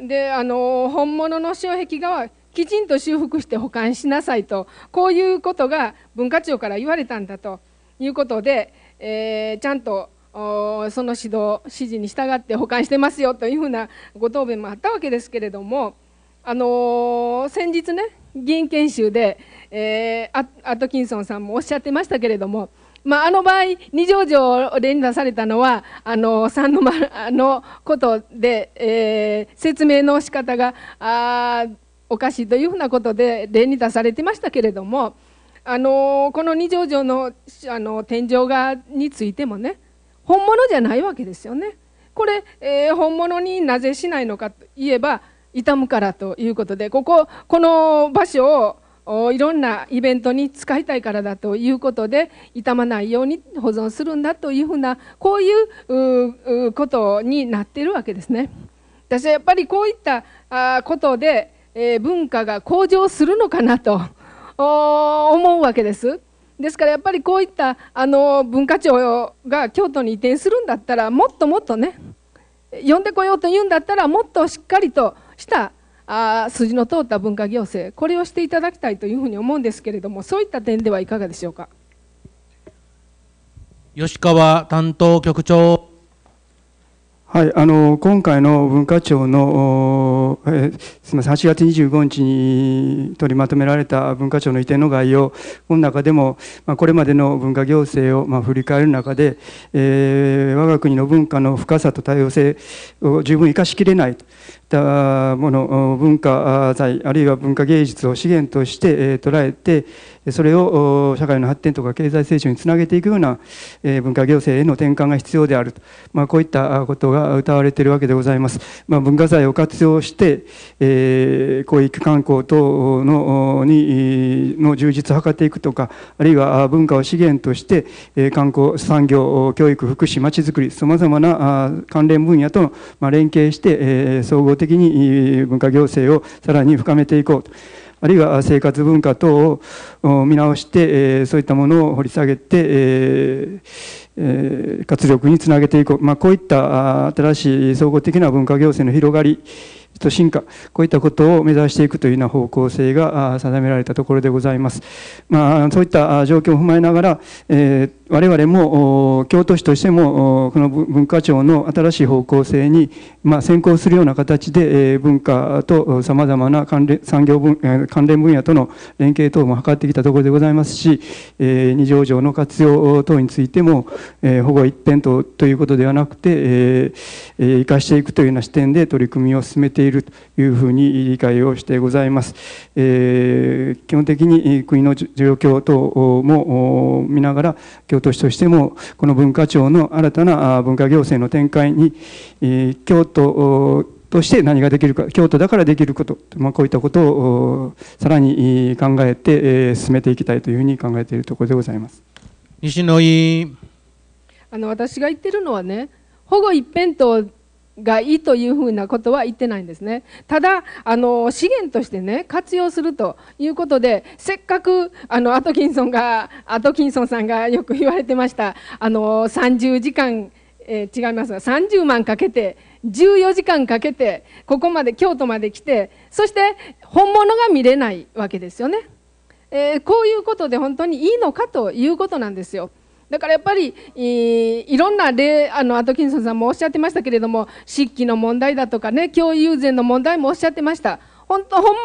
であの本物の障壁画はきちんと修復して保管しなさいとこういうことが文化庁から言われたんだということで、えー、ちゃんとその指導指示に従って保管してますよというふうなご答弁もあったわけですけれども、あのー、先日ね議員研修で、えー、アトキンソンさんもおっしゃってましたけれども、まあ、あの場合二条城を例に出されたのはあの三の丸のことで、えー、説明の仕方があおかしいというふうなことで例に出されてましたけれども、あのこの二条城のあの天井画についてもね本物じゃないわけですよね。これ、えー、本物になぜしないのかといえば傷むからということでこここの場所をいろんなイベントに使いたいからだということで傷まないように保存するんだというふうなこういうことになっているわけですね。私はやっぱりこういったことで、えー、文化が向上するのかなと思うわけです。ですからやっぱりこういったあの文化庁が京都に移転するんだったらもっともっとね呼んでこようというんだったらもっとしっかりとしたあ筋の通った文化行政これをしていただきたいというふうに思うんですけれどもそういった点ではいかがでしょうか吉川担当局長はい、あの今回の文化庁の、えー、すみません8月25日に取りまとめられた文化庁の移転の概要の中でも、まあ、これまでの文化行政を、まあ、振り返る中で、えー、我が国の文化の深さと多様性を十分生かしきれないとったもの文化財あるいは文化芸術を資源として捉えてそれを社会の発展とか経済成長につなげていくような文化行政への転換が必要であると、まあ、こういったことが謳われているわけでございます、まあ、文化財を活用して、え広域観光等のにの充実を図っていくとかあるいは文化を資源として観光産業教育福祉まちづくりさまざまな関連分野との連携して総合的的に文化行政をさらに深めていこうと。あるいは生活文化等を見直して、そういったものを掘り下げて、活力につなげていこう、まあ、こういった新しい総合的な文化行政の広がりと進化こういったことを目指していくというような方向性が定められたところでございます。まあ、そういった状況を踏まえながら、えー、我々も京都市としてもこの文化庁の新しい方向性に、まあ、先行するような形で、え文化とさまざまな関連産業分関連分野との連携等も図ってきたところでございますし、えー、二条城の活用等についても、えー、保護一辺とということではなくて、えー、生かしていくというような視点で取り組みを進めてているというふうに理解をしてございます。えー、基本的に国の状況等も見ながら、京都市としても、この文化庁の新たな文化行政の展開に、え京都として何ができるか、京都だからできること、まあ、こういったことをさらに考えて進めていきたいというふうに考えているところでございます。西野委員あの私が言ってるのはね保護一辺倒がいいというふうなことは言ってないんですね。ただ、あの、資源としてね、活用するということで、せっかく、あの、アトキンソンが、アトキンソンさんがよく言われてました、あの、30時間、えー、違いますが、30万かけて、14時間かけて、ここまで、京都まで来て、そして、本物が見れないわけですよね。えー、こういうことで本当にいいのかということなんですよ。だからやっぱりいろんな例あのアトキンソンさんもおっしゃってましたけれども漆器の問題だとかね教友禅の問題もおっしゃってました本当本物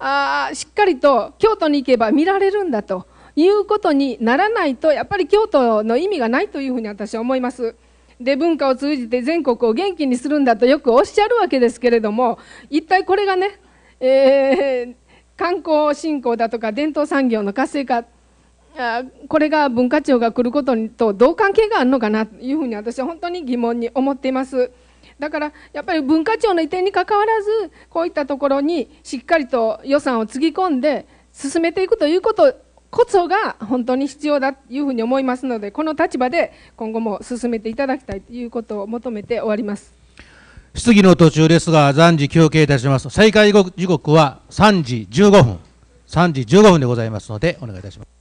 があしっかりと京都に行けば見られるんだということにならないとやっぱり京都の意味がないというふうに私は思います。で文化を通じて全国を元気にするんだとよくおっしゃるわけですけれども一体これがね、えー、観光振興だとか伝統産業の活性化これが文化庁が来ることとどう関係があるのかなというふうに私は本当に疑問に思っています。だからやっぱり文化庁の移転にかかわらずこういったところにしっかりと予算をつぎ込んで進めていくということこそが本当に必要だというふうに思いますのでこの立場で今後も進めていただきたいということを求めて終わります。質疑の途中ですが、暫時休憩いたします。再開時刻は3時15分、3時15分でございますので、お願いいたします。